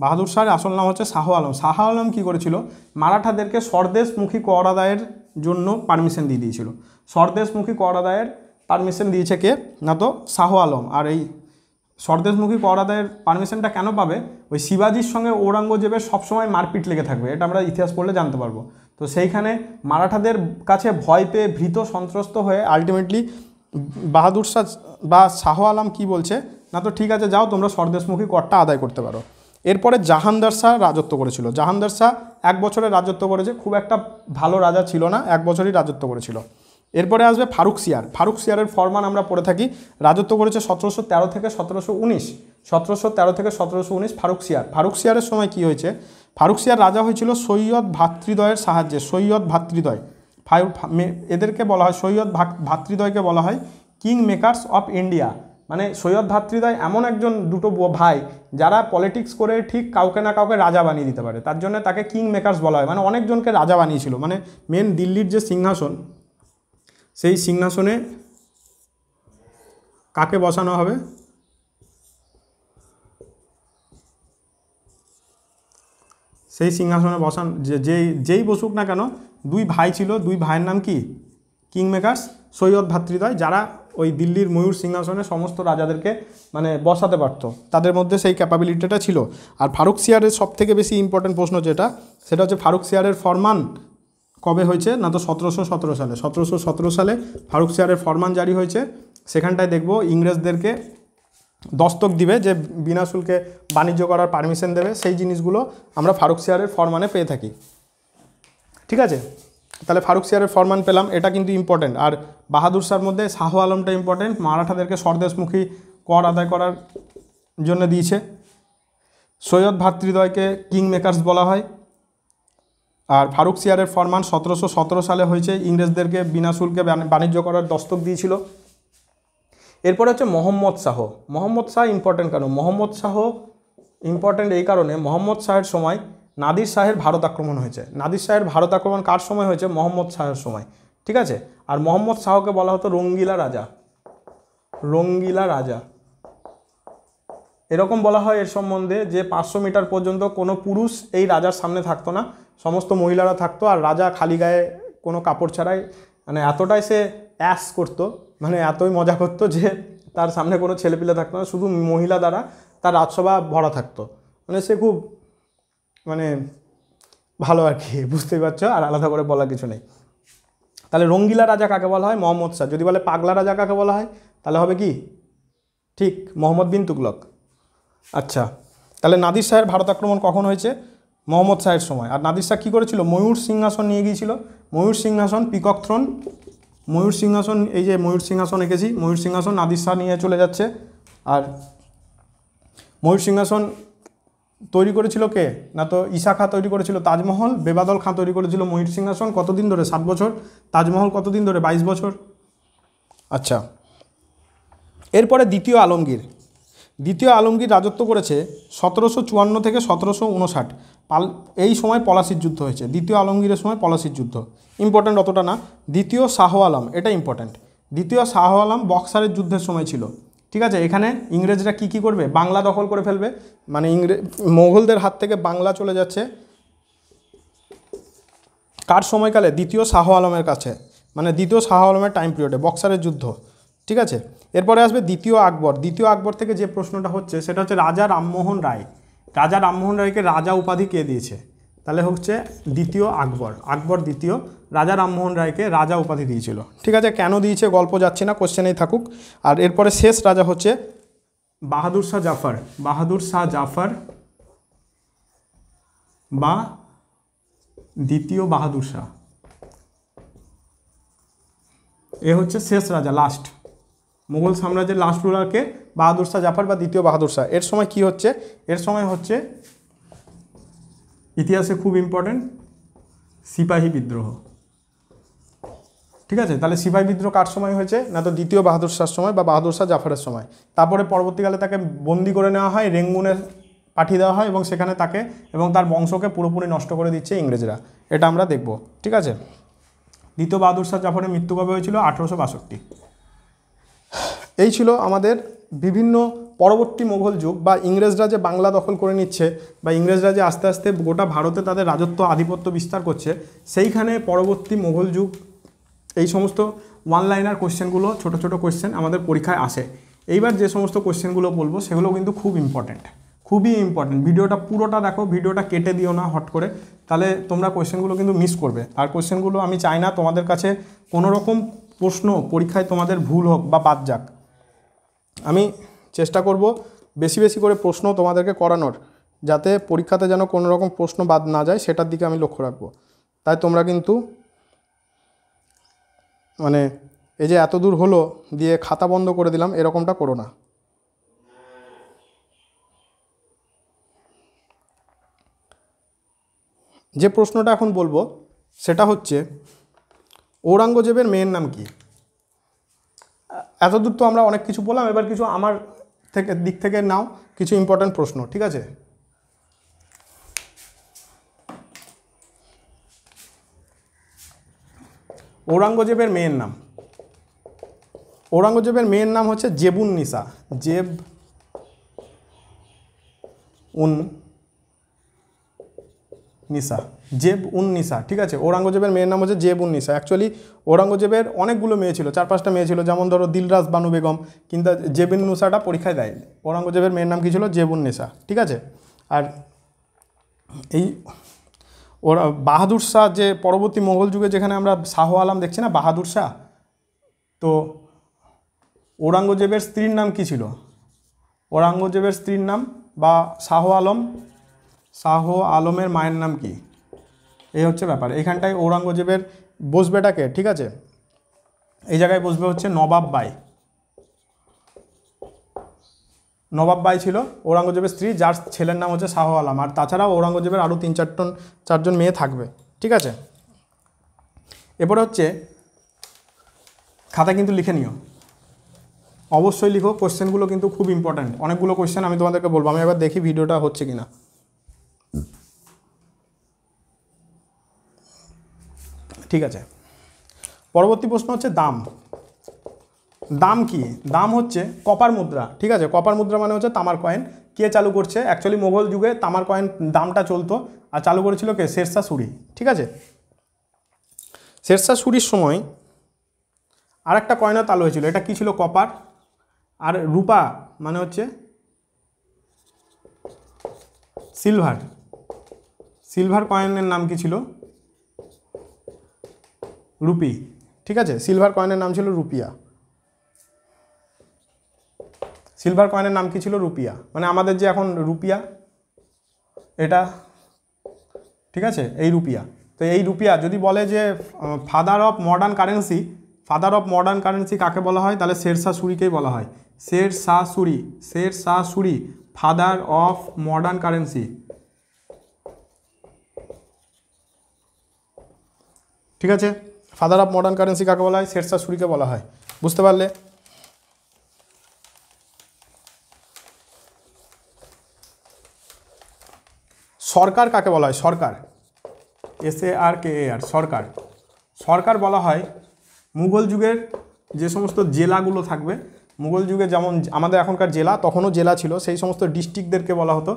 বাহাদুর শাহের আসল নাম হচ্ছে শাহ আলম শাহ আলম কী করেছিল মারাঠাদেরকে স্বদেশমুখী কর আদায়ের জন্য পারমিশন দিয়ে দিয়েছিল স্বদেশমুখী কর আদায়ের পারমিশন দিয়েছে কে না তো শাহ আলম আর এই সরদেশমুখী পরাদের পারমিশনটা কেন পাবে ওই শিবাজির সঙ্গে ঔরঙ্গজেবের সবসময় মারপিট লেগে থাকবে এটা আমরা ইতিহাস পড়লে জানতে পারবো তো সেইখানে মারাঠাদের কাছে ভয় পেয়ে ভীত সন্ত্রস্ত হয়ে আলটিমেটলি বাহাদুর শাহ বা শাহ আলম কী বলছে না তো ঠিক আছে যাও তোমরা সরদেশমুখী করটা আদায় করতে পারো এরপরে জাহানদার শাহ রাজত্ব করেছিল জাহানদার শাহ এক বছরে রাজত্ব করেছে খুব একটা ভালো রাজা ছিল না এক বছরই রাজত্ব করেছিল এরপরে আসবে ফারুক সিয়ার ফারুক সিয়ারের ফরমান আমরা পড়ে থাকি রাজত্ব করেছে সতেরোশো তেরো থেকে সতেরোশো উনিশ সতেরোশো তেরো থেকে সতেরোশো উনিশ ফারুক সিয়ার ফারুক সিয়ারের সময় কি হয়েছে ফারুক সিয়ার রাজা হয়েছিল সৈয়দ ভাতৃদয়ের সাহায্যে সৈয়দ ভাতৃদয় এদেরকে বলা হয় সৈয়দ ভাতৃদয়কে বলা হয় কিং মেকার্স অফ ইন্ডিয়া মানে সৈয়দ ভাতৃদয় এমন একজন দুটো ভাই যারা পলিটিক্স করে ঠিক কাউকে না কাউকে রাজা বানিয়ে দিতে পারে তার জন্য তাকে কিং মেকার্স বলা হয় মানে অনেকজনকে রাজা বানিয়েছিল মানে মেন দিল্লির যে সিংহাসন সেই সিংহাসনে কাকে বসানো হবে সেই সিংহাসনে বসান যেই যেই বসুক না কেন দুই ভাই ছিল দুই ভাইয়ের নাম কি কিং মেকার্স সৈয়দ ভাতৃদয় যারা ওই দিল্লির ময়ূর সিংহাসনে সমস্ত রাজাদেরকে মানে বসাতে পারত তাদের মধ্যে সেই ক্যাপাবিলিটিটা ছিল আর ফারুক সিয়ারের থেকে বেশি ইম্পর্ট্যান্ট প্রশ্ন যেটা সেটা হচ্ছে ফারুক সিয়ারের ফরমান কবে হয়েছে না তো সতেরোশো সতেরো সালে সতেরোশো সতেরো সালে ফারুক সিয়ারের ফরমান জারি হয়েছে সেখানটায় দেখব ইংরেজদেরকে দস্তক দিবে যে বিনা শুল্কে বাণিজ্য করার পারমিশন দেবে সেই জিনিসগুলো আমরা ফারুক সিয়ারের ফরমানে পেয়ে থাকি ঠিক আছে তাহলে ফারুক সিয়ারের ফরমান পেলাম এটা কিন্তু ইম্পর্টেন্ট আর বাহাদুর শাহর মধ্যে শাহ আলমটা ইম্পর্টেন্ট মারাঠাদেরকে স্বদেশমুখী কর আদায় করার জন্য দিয়েছে সৈয়দ ভাতৃদ্বয়কে কিং মেকার্স বলা হয় আর ফারুক সিয়ারের ফরমান সতেরোশো সালে হয়েছে ইংরেজদেরকে বিনা শুল্কে বাণিজ্য করার দস্তক দিয়েছিল এরপরে হচ্ছে মোহাম্মদ শাহ মোহাম্মদ শাহ ইম্পর্টেন্ট কেন মোহাম্মদ শাহ ইম্পর্টেন্ট এই কারণে মোহাম্মদ শাহের সময় নাদির শাহের ভারত আক্রমণ হয়েছে নাদির শাহের ভারত আক্রমণ কার সময় হয়েছে মোহাম্মদ শাহের সময় ঠিক আছে আর মোহাম্মদ শাহকে বলা হতো রঙ্গিলা রাজা রঙ্গিলা রাজা এরকম বলা হয় এর সম্বন্ধে যে পাঁচশো মিটার পর্যন্ত কোনো পুরুষ এই রাজার সামনে থাকতো না সমস্ত মহিলারা থাকতো আর রাজা খালি গায়ে কোনো কাপড় ছাড়াই মানে এতটাই সে অ্যাস করতো মানে এতই মজা করতো যে তার সামনে কোনো ছেলেপিলে থাকতো না শুধু মহিলা দ্বারা তার রাজসভা ভরা থাকতো মানে সে খুব মানে ভালো আর কি বুঝতেই পারছো আর আলাদা করে বলার কিছু নেই তাহলে রঙ্গিলা রাজা কাকে বলা হয় মোহাম্মদ শাহ যদি বলে পাগলা রাজা কাকে বলা হয় তাহলে হবে কি ঠিক মোহাম্মদ বিন তুগলক আচ্ছা তাহলে নাদির শাহের ভারত আক্রমণ কখন হয়েছে মোহাম্মদ শাহের সময় আর নাদির শাহ কী করেছিল ময়ূর সিংহাসন নিয়ে গিয়েছিল ময়ূর সিংহাসন পিকক থ্রোন ময়ূর সিংহাসন এই যে ময়ূর সিংহাসন এঁকেছি ময়ূর সিংহাসন নাদির শাহ নিয়ে চলে যাচ্ছে আর ময়ূর সিংহাসন তৈরি করেছিল কে না তো ইশা খাঁ তৈরি করেছিল তাজমহল বেবাদল খাঁ তৈরি করেছিল ময়ূর সিংহাসন কতদিন ধরে সাত বছর তাজমহল কতদিন ধরে বাইশ বছর আচ্ছা এরপরে দ্বিতীয় আলমগীর দ্বিতীয় আলমগীর রাজত্ব করেছে সতেরোশো চুয়ান্ন থেকে সতেরোশো উনষাট পাল এই সময় পলাশির যুদ্ধ হয়েছে দ্বিতীয় আলমগীরের সময় পলাশির যুদ্ধ ইম্পর্ট্যান্ট অতটা না দ্বিতীয় শাহ আলম এটা ইম্পর্ট্যান্ট দ্বিতীয় শাহ আলম বক্সারের যুদ্ধের সময় ছিল ঠিক আছে এখানে ইংরেজরা কি কি করবে বাংলা দখল করে ফেলবে মানে ইংরেজ মোগলদের হাত থেকে বাংলা চলে যাচ্ছে কার সময়কালে দ্বিতীয় শাহ আলমের কাছে মানে দ্বিতীয় শাহ আলমের টাইম পিরিয়ডে বক্সারের যুদ্ধ ঠিক আছে এরপরে আসবে দ্বিতীয় আকবর দ্বিতীয় আকবর থেকে যে প্রশ্নটা হচ্ছে সেটা হচ্ছে রাজা রামমোহন রায় রাজা রামমোহন রায়কে রাজা উপাধি কে দিয়েছে তাহলে হচ্ছে দ্বিতীয় আকবর আকবর দ্বিতীয় রাজা রামমোহন রায়কে রাজা উপাধি দিয়েছিল ঠিক আছে কেন দিয়েছে গল্প যাচ্ছে না কোশ্চেনেই থাকুক আর এরপরে শেষ রাজা হচ্ছে বাহাদুর শাহ জাফর বাহাদুর শাহ জাফর বা দ্বিতীয় বাহাদুর শাহ এ হচ্ছে শেষ রাজা লাস্ট মুঘল সাম্রাজ্যের লাস্ট রুলারকে বাহাদুর শাহ জাফর বা দ্বিতীয় বাহাদুর শাহ এর সময় কি হচ্ছে এর সময় হচ্ছে ইতিহাসে খুব ইম্পর্টেন্ট সিপাহী বিদ্রোহ ঠিক আছে তাহলে সিপাহি বিদ্রোহ কার সময় হয়েছে না তো দ্বিতীয় বাহাদুর শাহর সময় বা বাহাদুর শাহ জাফরের সময় তারপরে পরবর্তীকালে তাকে বন্দি করে নেওয়া হয় রেঙ্গুনে পাঠিয়ে দেওয়া হয় এবং সেখানে তাকে এবং তার বংশকে পুরোপুরি নষ্ট করে দিচ্ছে ইংরেজরা এটা আমরা দেখব ঠিক আছে দ্বিতীয় বাহাদুর শাহ জাফরের মৃত্যু কবে হয়েছিল আঠেরোশো বাষট্টি এই ছিল আমাদের বিভিন্ন পরবর্তী মোঘল যুগ বা ইংরেজরা যে বাংলা দখল করে নিচ্ছে বা ইংরেজরা যে আস্তে আস্তে গোটা ভারতে তাদের রাজত্ব আধিপত্য বিস্তার করছে সেইখানে পরবর্তী মোঘল যুগ এই সমস্ত ওয়ান লাইনার কোশ্চেনগুলো ছোট ছোট কোশ্চেন আমাদের পরীক্ষায় আসে এইবার যে সমস্ত কোশ্চেনগুলো বলবো সেগুলো কিন্তু খুব ইম্পর্ট্যান্ট খুবই ইম্পর্ট্যান্ট ভিডিওটা পুরোটা দেখো ভিডিওটা কেটে দিও না হট করে তাহলে তোমরা কোশ্চেনগুলো কিন্তু মিস করবে আর কোশ্চেনগুলো আমি চাই না তোমাদের কাছে কোনো রকম প্রশ্ন পরীক্ষায় তোমাদের ভুল হোক বা বাদ যাক আমি চেষ্টা করব বেশি বেশি করে প্রশ্ন তোমাদেরকে করানোর যাতে পরীক্ষাতে যেন কোনো রকম প্রশ্ন বাদ না যায় সেটার দিকে আমি লক্ষ্য রাখবো তাই তোমরা কিন্তু মানে এই যে এত দূর হলো দিয়ে খাতা বন্ধ করে দিলাম এরকমটা করো না যে প্রশ্নটা এখন বলবো সেটা হচ্ছে ঔরঙ্গজেবের মেয়ের নাম কী এতদূর তো আমরা অনেক কিছু বললাম এবার কিছু আমার থেকে দিক থেকে নাও কিছু ইম্পর্ট্যান্ট প্রশ্ন ঠিক আছে ঔরঙ্গজেবের মেয়ের নাম ঔরঙ্গজেবের মেয়ের নাম হচ্ছে জেবুন নিসা জেব উন নিসা জেব উন্নিসা ঠিক আছে ঔরঙ্গজেবের মেয়ের নাম হচ্ছে জেব উন্নিসা অ্যাকচুয়ালি ঔরঙ্গজেবের অনেকগুলো মেয়ে ছিল চার পাঁচটা মেয়ে ছিল যেমন ধরো দিলরাজ বানু বেগম কিন্তু নুসাটা পরীক্ষায় দেয় ঔরঙ্গজেবের মেয়ের নাম কী ছিল জেব উন্নিসা ঠিক আছে আর এই ওরা বাহাদুর শাহ যে পরবর্তী মোগল যুগে যেখানে আমরা শাহ আলাম দেখছি না বাহাদুর শাহ তো ঔরঙ্গজেবের স্ত্রীর নাম কি ছিল ঔরঙ্গজেবের স্ত্রীর নাম বা শাহ আলম শাহ আলমের মায়ের নাম কি এই হচ্ছে ব্যাপার এখানটায় ঔরঙ্গজেবের বসবেটাকে ঠিক আছে এই জায়গায় বসবে হচ্ছে নবাব বাই নবাব বাই ছিল ঔরঙ্গজেবের স্ত্রী যার ছেলের নাম হচ্ছে শাহ আলম আর তাছাড়াও ঔরঙ্গজেবের আরও তিন চারজন চারজন মেয়ে থাকবে ঠিক আছে এরপরে হচ্ছে খাতা কিন্তু লিখে নিও অবশ্যই লিখো কোশ্চেনগুলো কিন্তু খুব ইম্পর্ট্যান্ট অনেকগুলো কোশ্চেন আমি তোমাদেরকে বলবো আমি একবার দেখি ভিডিওটা হচ্ছে কি না ঠিক আছে পরবর্তী প্রশ্ন হচ্ছে দাম দাম কি দাম হচ্ছে কপার মুদ্রা ঠিক আছে কপার মুদ্রা মানে হচ্ছে তামার কয়েন কে চালু করছে অ্যাকচুয়ালি মোগল যুগে তামার কয়েন দামটা চলতো আর চালু করেছিল কে শেরশাহ সুরি ঠিক আছে শেরশাহ সুরির সময় আর একটা কয়েনও তালু হয়েছিল এটা কি ছিল কপার আর রূপা মানে হচ্ছে সিলভার সিলভার কয়েনের নাম কি ছিল রুপি ঠিক আছে সিলভার কয়েনের নাম ছিল রুপিয়া সিলভার কয়েনের নাম কি ছিল রুপিয়া মানে আমাদের যে এখন রুপিয়া এটা ঠিক আছে এই রুপিয়া তো এই রুপিয়া যদি বলে যে father of modern currency father of modern currency কাকে বলা হয় তাহলে শেরশাহ সুরিকেই বলা হয় Sher Shah Suri Sher Shah Suri father of modern currency ঠিক আছে ফাদার অফ মডার্ন কারেন্সি কাকে বলা হয় শেরশাহ সুরিকে বলা হয় বুঝতে পারলে সরকার কাকে বলা হয় সরকার এস এ আর কে এ আর সরকার সরকার বলা হয় মুঘল যুগের যে সমস্ত জেলাগুলো থাকবে মুঘল যুগে যেমন আমাদের এখনকার জেলা তখনও জেলা ছিল সেই সমস্ত ডিস্ট্রিক্টদেরকে বলা হতো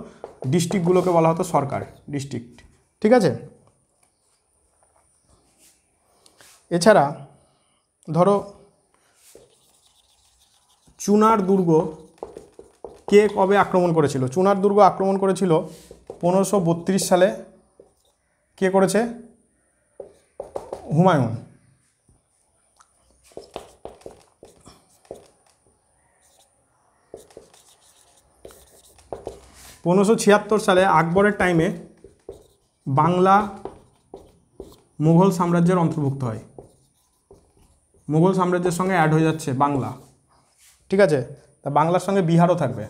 ডিস্ট্রিক্টগুলোকে বলা হতো সরকার ডিস্ট্রিক্ট ঠিক আছে এছাড়া ধরো চুনার দুর্গ কে কবে আক্রমণ করেছিল চুনার দুর্গ আক্রমণ করেছিল পনেরোশো সালে কে করেছে হুমায়ুন পনেরোশো সালে আকবরের টাইমে বাংলা মুঘল সাম্রাজ্যের অন্তর্ভুক্ত হয় মুঘল সাম্রাজ্যের সঙ্গে অ্যাড হয়ে যাচ্ছে বাংলা ঠিক আছে তা বাংলার সঙ্গে বিহারও থাকবে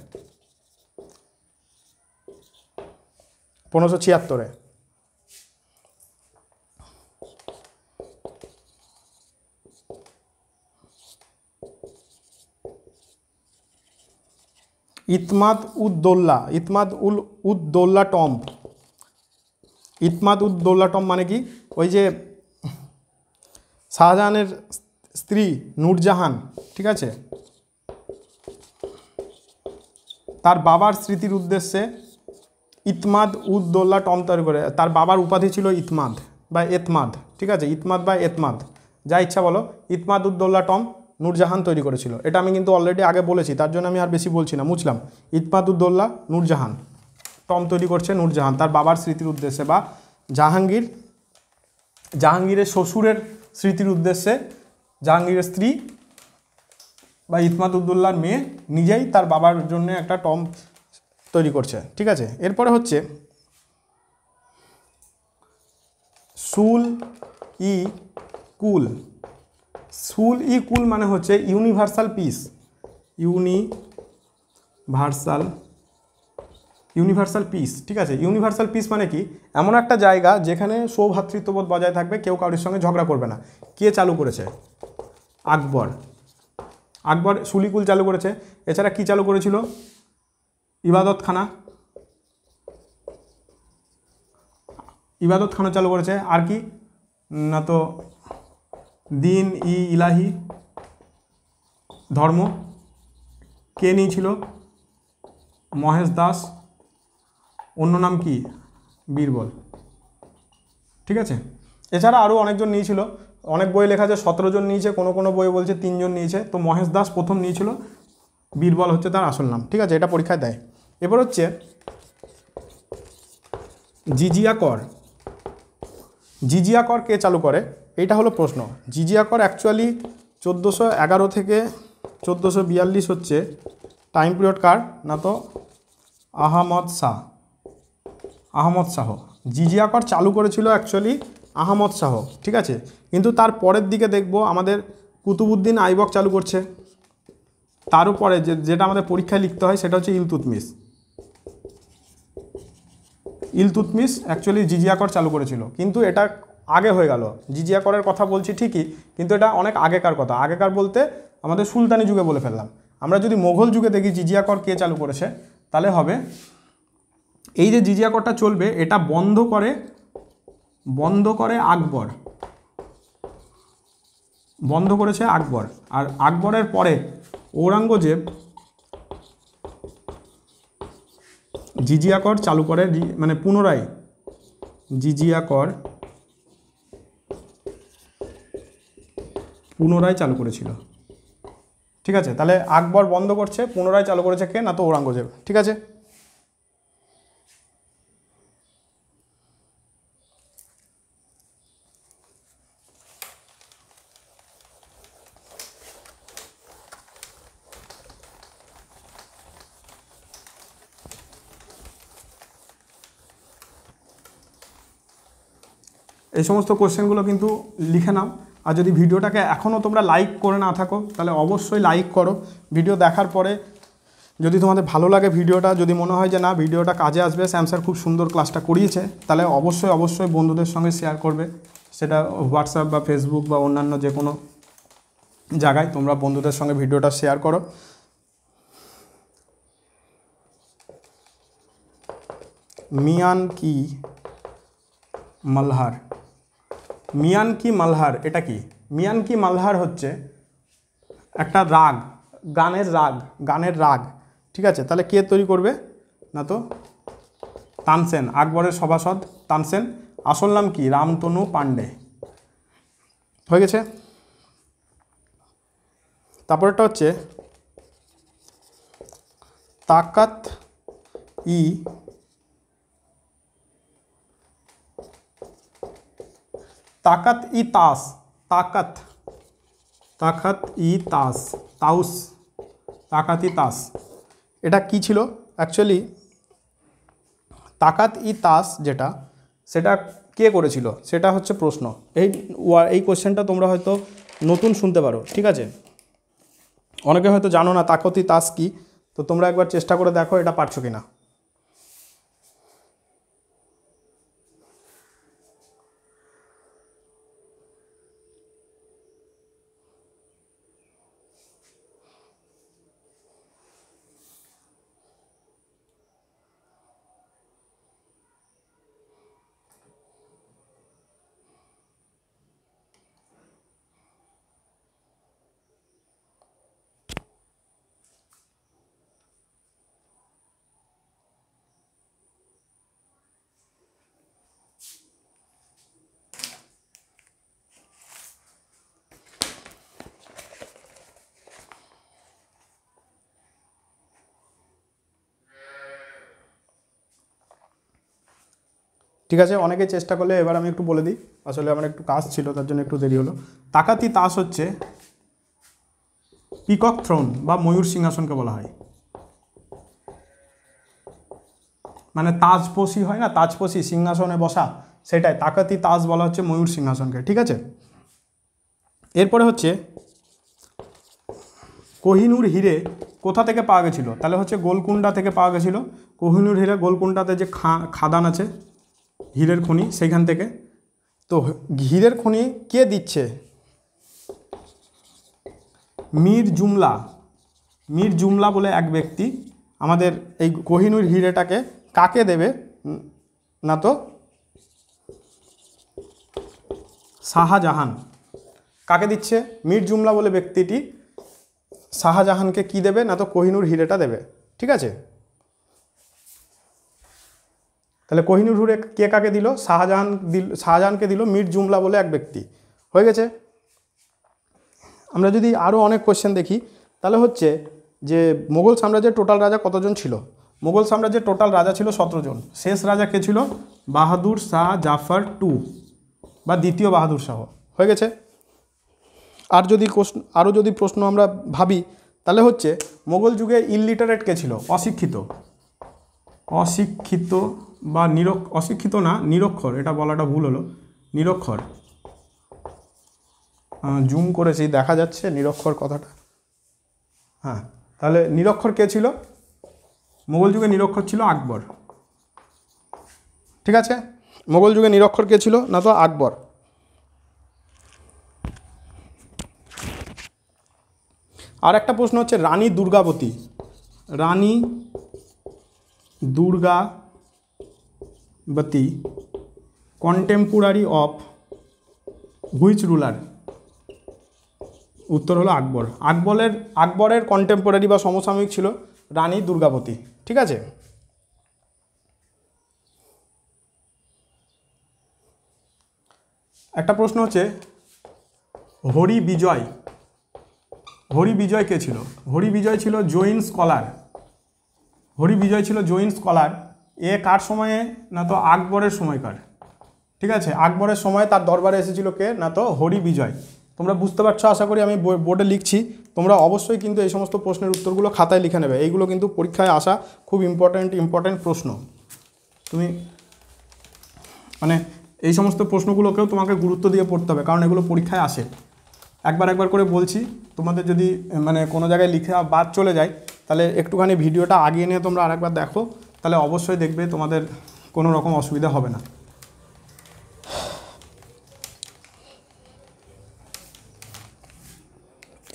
পনেরোশো ছিয়াত্তরে ইতমাদ উদ্দোল্লা ইতমাদ উল উদ্দোল্লা টম্ব ইতমাদ উদ্দোল্লা টম্ব মানে কি ওই যে শাহজাহানের স্ত্রী নূরজাহান ঠিক আছে তার বাবার স্মৃতির উদ্দেশ্যে ইতমাদ উদ্দোল্লা টম তৈরি করে তার বাবার উপাধি ছিল ইতমাদ বা এতমাদ ঠিক আছে ইতমাদ বা এতমাদ যা ইচ্ছা বলো ইতমাদ উদ্দোল্লা টম নূরজাহান তৈরি করেছিল এটা আমি কিন্তু অলরেডি আগে বলেছি তার জন্য আমি আর বেশি বলছি না বুঝলাম ইতমাদ উদ্দোল্লা নূরজাহান টম তৈরি করছে নূরজাহান তার বাবার স্মৃতির উদ্দেশ্যে বা জাহাঙ্গীর জাহাঙ্গীরের শ্বশুরের স্মৃতির উদ্দেশ্যে জাহাঙ্গীরের স্ত্রী বা ইতমাত উদ্দুল্লার মেয়ে নিজেই তার বাবার জন্য একটা টম তৈরি করছে ঠিক আছে এরপরে হচ্ছে সুল ই কুল সুল ই কুল মানে হচ্ছে universal peace universal universal peace ঠিক আছে ইউনিভার্সাল পিস মানে কি এমন একটা জায়গা যেখানে সৌভাতৃত্ববোধ বজায় থাকবে কেউ কারোর সঙ্গে ঝগড়া করবে না কে চালু করেছে আকবর আকবর সুলিকুল চালু করেছে এছাড়া কি চালু করেছিল ইবাদতখানা ইবাদতখানা চালু করেছে আর কি না তো দিন ই ইলাহি ধর্ম কে নিয়েছিল মহেশ দাস অন্য নাম কি বীরবল ঠিক আছে এছাড়া আরও অনেকজন নিয়েছিল অনেক বই লেখা আছে সতেরো জন নিয়েছে কোনো কোনো বই বলছে তিনজন নিয়েছে তো মহেশ দাস প্রথম নিয়েছিল বীরবল হচ্ছে তার আসল নাম ঠিক আছে এটা পরীক্ষায় দেয় এবার হচ্ছে জিজিয়া কর জিজিয়া কর কে চালু করে এটা হলো প্রশ্ন জিজিয়া কর অ্যাকচুয়ালি চোদ্দোশো এগারো থেকে চোদ্দোশো বিয়াল্লিশ হচ্ছে টাইম পিরিয়ড কার না তো আহমদ শাহ আহমদ শাহ জিজিয়া কর চালু করেছিল অ্যাকচুয়ালি আহমদ শাহ ঠিক আছে কিন্তু তার পরের দিকে দেখব আমাদের কুতুবুদ্দিন আইবক চালু করছে তার উপরে যে যেটা আমাদের পরীক্ষায় লিখতে হয় সেটা হচ্ছে ইলতুতমিস ইলতুতমিস অ্যাকচুয়ালি জিজিয়া কর চালু করেছিল কিন্তু এটা আগে হয়ে গেল জিজিয়া করের কথা বলছি ঠিকই কিন্তু এটা অনেক আগেকার কথা আগেকার বলতে আমাদের সুলতানি যুগে বলে ফেললাম আমরা যদি মোঘল যুগে দেখি জিজিয়া কর কে চালু করেছে তাহলে হবে এই যে জিজিয়া করটা চলবে এটা বন্ধ করে বন্ধ করে আকবর বন্ধ করেছে আকবর আর আকবরের পরে ঔরঙ্গজেব জিজিয়া কর চালু করে মানে পুনরায় জিজিয়া কর পুনরায় চালু করেছিল ঠিক আছে তাহলে আকবর বন্ধ করছে পুনরায় চালু করেছে কে না তো ঔরঙ্গজেব ঠিক আছে এই সমস্ত কোশ্চেনগুলো কিন্তু লিখে নাও আর যদি ভিডিওটাকে এখনও তোমরা লাইক করে না থাকো তাহলে অবশ্যই লাইক করো ভিডিও দেখার পরে যদি তোমাদের ভালো লাগে ভিডিওটা যদি মনে হয় যে না ভিডিওটা কাজে আসবে স্যামসার খুব সুন্দর ক্লাসটা করিয়েছে তাহলে অবশ্যই অবশ্যই বন্ধুদের সঙ্গে শেয়ার করবে সেটা হোয়াটসঅ্যাপ বা ফেসবুক বা অন্যান্য যে কোনো জায়গায় তোমরা বন্ধুদের সঙ্গে ভিডিওটা শেয়ার করো মিয়ান কি মালহার মিয়ানকি মালহার এটা কি মিয়ানকি মালহার হচ্ছে একটা রাগ গানের রাগ গানের রাগ ঠিক আছে তাহলে কে তৈরি করবে না তো তানসেন আকবরের সভাসদ তানসেন আসল নাম কি রামতনু পাণ্ডে হয়ে গেছে তারপরটা হচ্ছে তাকাত ই তাকত ই তাস তাকত তাকত ই তাস তাউস তাকাত ই তাস এটা কি ছিল অ্যাকচুয়ালি তাকাত ই তাস যেটা সেটা কে করেছিল সেটা হচ্ছে প্রশ্ন এই এই কোশ্চেনটা তোমরা হয়তো নতুন শুনতে পারো ঠিক আছে অনেকে হয়তো জানো না তাকতি তাস কি তো তোমরা একবার চেষ্টা করে দেখো এটা পারছো কি না ঠিক আছে অনেকে চেষ্টা করলে এবার আমি একটু বলে দিই আসলে আমার একটু কাজ ছিল তার জন্য একটু দেরি হলো তাকাতি তাস হচ্ছে পিকক থ্রোন বা ময়ূর সিংহাসনকে বলা হয় মানে তাজপসি হয় না তাজপসি সিংহাসনে বসা সেটাই তাকাতি তাস বলা হচ্ছে ময়ূর সিংহাসনকে ঠিক আছে এরপরে হচ্ছে কোহিনুর হিরে কোথা থেকে পাওয়া গেছিলো তাহলে হচ্ছে গোলকুন্ডা থেকে পাওয়া গেছিলো কোহিনুর হিরে গোলকুন্ডাতে যে খা খাদান আছে হীরের খনি সেইখান থেকে তো হীরের খনি কে দিচ্ছে মীর জুমলা মীর জুমলা বলে এক ব্যক্তি আমাদের এই কোহিনুর হিরেটাকে কাকে দেবে না তো শাহজাহান কাকে দিচ্ছে মীর জুমলা বলে ব্যক্তিটি শাহজাহানকে কি দেবে না তো কোহিনুর হিরেটা দেবে ঠিক আছে তাহলে কোহিনুর হুরে কে কাকে দিল শাহজাহান দিল শাহজাহানকে দিল মির জুমলা বলে এক ব্যক্তি হয়ে গেছে আমরা যদি আরও অনেক কোয়েশ্চেন দেখি তাহলে হচ্ছে যে মোগল সাম্রাজ্যের টোটাল রাজা কতজন ছিল মোগল সাম্রাজ্যের টোটাল রাজা ছিল সতেরো জন শেষ রাজা কে ছিল বাহাদুর শাহ জাফর টু বা দ্বিতীয় বাহাদুর শাহ হয়ে গেছে আর যদি প্রশ্ন আরও যদি প্রশ্ন আমরা ভাবি তাহলে হচ্ছে মোগল যুগে ইলিটারেট কে ছিল অশিক্ষিত অশিক্ষিত বা নিরক্ষ অশিক্ষিত না নিরক্ষর এটা বলাটা ভুল হলো নিরক্ষর জুম করেছি দেখা যাচ্ছে নিরক্ষর কথাটা হ্যাঁ তাহলে নিরক্ষর কে ছিল মোগল যুগে নিরক্ষর ছিল আকবর ঠিক আছে মোগল যুগে নিরক্ষর কে ছিল না তো আকবর আর একটা প্রশ্ন হচ্ছে Rani Durgavati Rani Durga Bati, contemporary of which ruler উত্তর হলো আকবর আকবরের আকবরের কন্টেম্পোরারি বা সমসাময়িক ছিল রানী দুর্গাবতী ঠিক আছে একটা প্রশ্ন হচ্ছে হরি বিজয় হরি বিজয় কে ছিল হরি বিজয় ছিল জৈন স্কলার হরি বিজয় ছিল জৈন স্কলার এ কার সময়ে না তো আকবরের সময়কার ঠিক আছে আকবরের সময় তার দরবারে এসেছিল কে না তো হরি বিজয় তোমরা বুঝতে পারছো আশা করি আমি বোর্ডে লিখছি তোমরা অবশ্যই কিন্তু এই সমস্ত প্রশ্নের উত্তরগুলো খাতায় লিখে নেবে এইগুলো কিন্তু পরীক্ষায় আসা খুব ইম্পর্ট্যান্ট ইম্পর্ট্যান্ট প্রশ্ন তুমি মানে এই সমস্ত প্রশ্নগুলোকেও তোমাকে গুরুত্ব দিয়ে পড়তে হবে কারণ এগুলো পরীক্ষায় আসে একবার একবার করে বলছি তোমাদের যদি মানে কোনো জায়গায় লিখে বাদ চলে যায় তাহলে একটুখানি ভিডিওটা আগিয়ে নিয়ে তোমরা আরেকবার দেখো তাহলে অবশ্যই দেখবে তোমাদের কোনো রকম অসুবিধা হবে না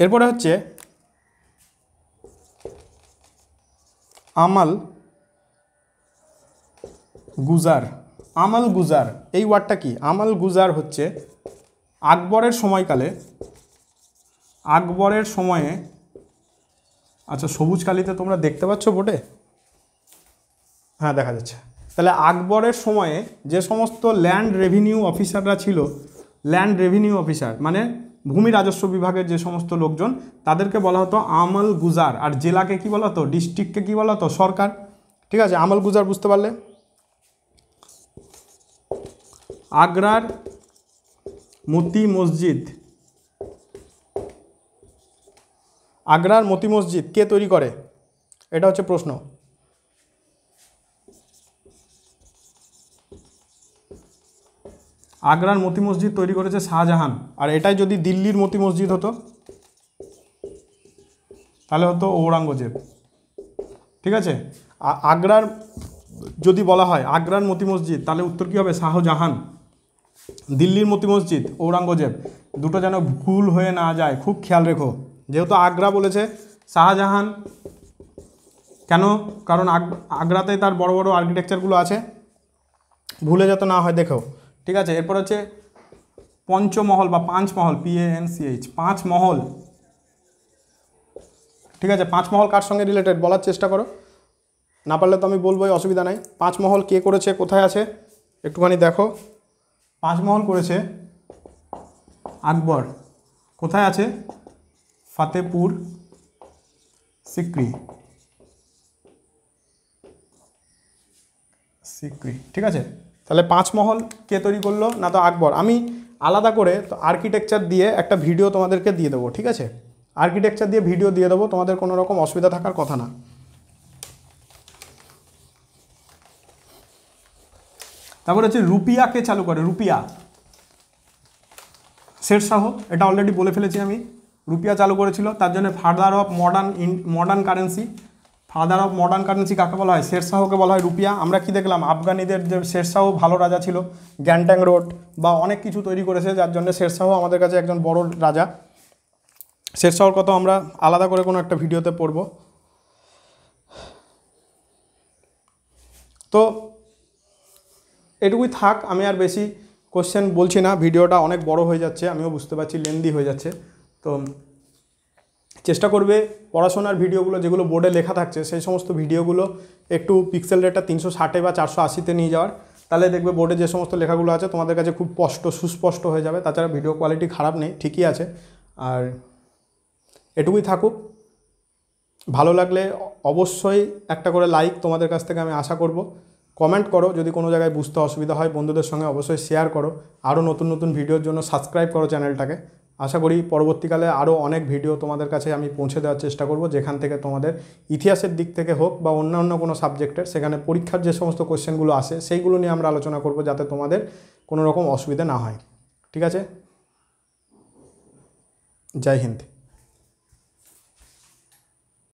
এরপরে হচ্ছে আমাল গুজার আমাল গুজার এই ওয়ার্ডটা কি আমাল গুজার হচ্ছে আকবরের সময়কালে আকবরের সময়ে আচ্ছা সবুজ কালিতে তোমরা দেখতে পাচ্ছ বোটে হ্যাঁ দেখা যাচ্ছে তাহলে আকবরের সময়ে যে সমস্ত ল্যান্ড রেভিনিউ অফিসাররা ছিল ল্যান্ড রেভিনিউ অফিসার মানে ভূমি রাজস্ব বিভাগের যে সমস্ত লোকজন তাদেরকে বলা হতো আমল গুজার আর জেলাকে কি বলা হতো ডিস্ট্রিক্টকে কি বলা হতো সরকার ঠিক আছে আমল গুজার বুঝতে পারলে আগ্রার মতি মসজিদ আগ্রার মতি মসজিদ কে তৈরি করে এটা হচ্ছে প্রশ্ন আগ্রার মতি মসজিদ তৈরি করেছে শাহজাহান আর এটাই যদি দিল্লির মতি মসজিদ হতো তাহলে হতো ঔরঙ্গজেব ঠিক আছে আগ্রার যদি বলা হয় আগ্রার মতি মসজিদ তাহলে উত্তর কী হবে শাহজাহান দিল্লির মতি মসজিদ ঔরঙ্গজেব দুটো যেন ভুল হয়ে না যায় খুব খেয়াল রেখো যেহেতু আগ্রা বলেছে শাহজাহান কেন কারণ আগ্রাতে তার বড় বড় আর্কিটেকচারগুলো আছে ভুলে যত না হয় দেখো ঠিক আছে এরপর হচ্ছে পঞ্চমহল বা পাঁচ মহল পিএএনসিএইচ পাঁচ মহল ঠিক আছে পাঁচমহল কার সঙ্গে রিলেটেড বলার চেষ্টা করো না পারলে তো আমি বলবোই অসুবিধা নাই পাঁচমহল কে করেছে কোথায় আছে একটুখানি দেখো পাঁচমহল করেছে আকবর কোথায় আছে ফাতেপুর সিক্রি সিক্রি ঠিক আছে তাহলে পাঁচমহল কে তৈরি করলো না তো আকবর আমি আলাদা করে তো আর্কিটেকচার দিয়ে একটা ভিডিও তোমাদেরকে দিয়ে দেবো ঠিক আছে আর্কিটেকচার দিয়ে ভিডিও দিয়ে দেবো তোমাদের কোনো রকম অসুবিধা থাকার কথা না তারপর হচ্ছে রুপিয়া কে চালু করে রুপিয়া শেরশাহ এটা অলরেডি বলে ফেলেছি আমি রুপিয়া চালু করেছিল তার জন্য father of modern modern currency other of modern currency কাকে বলা হয় শেরশাহকে বলা হয় রুপিয়া আমরা কি দেখলাম আফগানিদের যে শেরশাহ ভালো রাজা ছিল গ্যানট্যাং রোড বা অনেক কিছু তৈরি করেছে যার জন্য শেরশাহ আমাদের কাছে একজন বড় রাজা শেরশাহর কথা আমরা আলাদা করে কোনো একটা ভিডিওতে পড়ব তো এটুকুই থাক আমি আর বেশি কোশ্চেন বলছি না ভিডিওটা অনেক বড় হয়ে যাচ্ছে আমিও বুঝতে পারছি লেন্দি হয়ে যাচ্ছে তো চেষ্টা করবে পড়াশোনার ভিডিওগুলো যেগুলো বোর্ডে লেখা থাকছে সেই সমস্ত ভিডিওগুলো একটু পিক্সেল রেটটা তিনশো ষাটে বা চারশো আশিতে নিয়ে যাওয়ার তাহলে দেখবে বোর্ডে যে সমস্ত লেখাগুলো আছে তোমাদের কাছে খুব স্পষ্ট সুস্পষ্ট হয়ে যাবে তাছাড়া ভিডিও কোয়ালিটি খারাপ নেই ঠিকই আছে আর এটুকুই থাকুক ভালো লাগলে অবশ্যই একটা করে লাইক তোমাদের কাছ থেকে আমি আশা করব কমেন্ট করো যদি কোনো জায়গায় বুঝতে অসুবিধা হয় বন্ধুদের সঙ্গে অবশ্যই শেয়ার করো আরও নতুন নতুন ভিডিওর জন্য সাবস্ক্রাইব করো চ্যানেলটাকে আশা করি পরবর্তীকালে আরও অনেক ভিডিও তোমাদের কাছে আমি পৌঁছে দেওয়ার চেষ্টা করব যেখান থেকে তোমাদের ইতিহাসের দিক থেকে হোক বা অন্যান্য কোনো সাবজেক্টের সেখানে পরীক্ষার যে সমস্ত কোশ্চেনগুলো আসে সেইগুলো নিয়ে আমরা আলোচনা করব যাতে তোমাদের কোনো রকম অসুবিধা না হয় ঠিক আছে জয় হিন্দ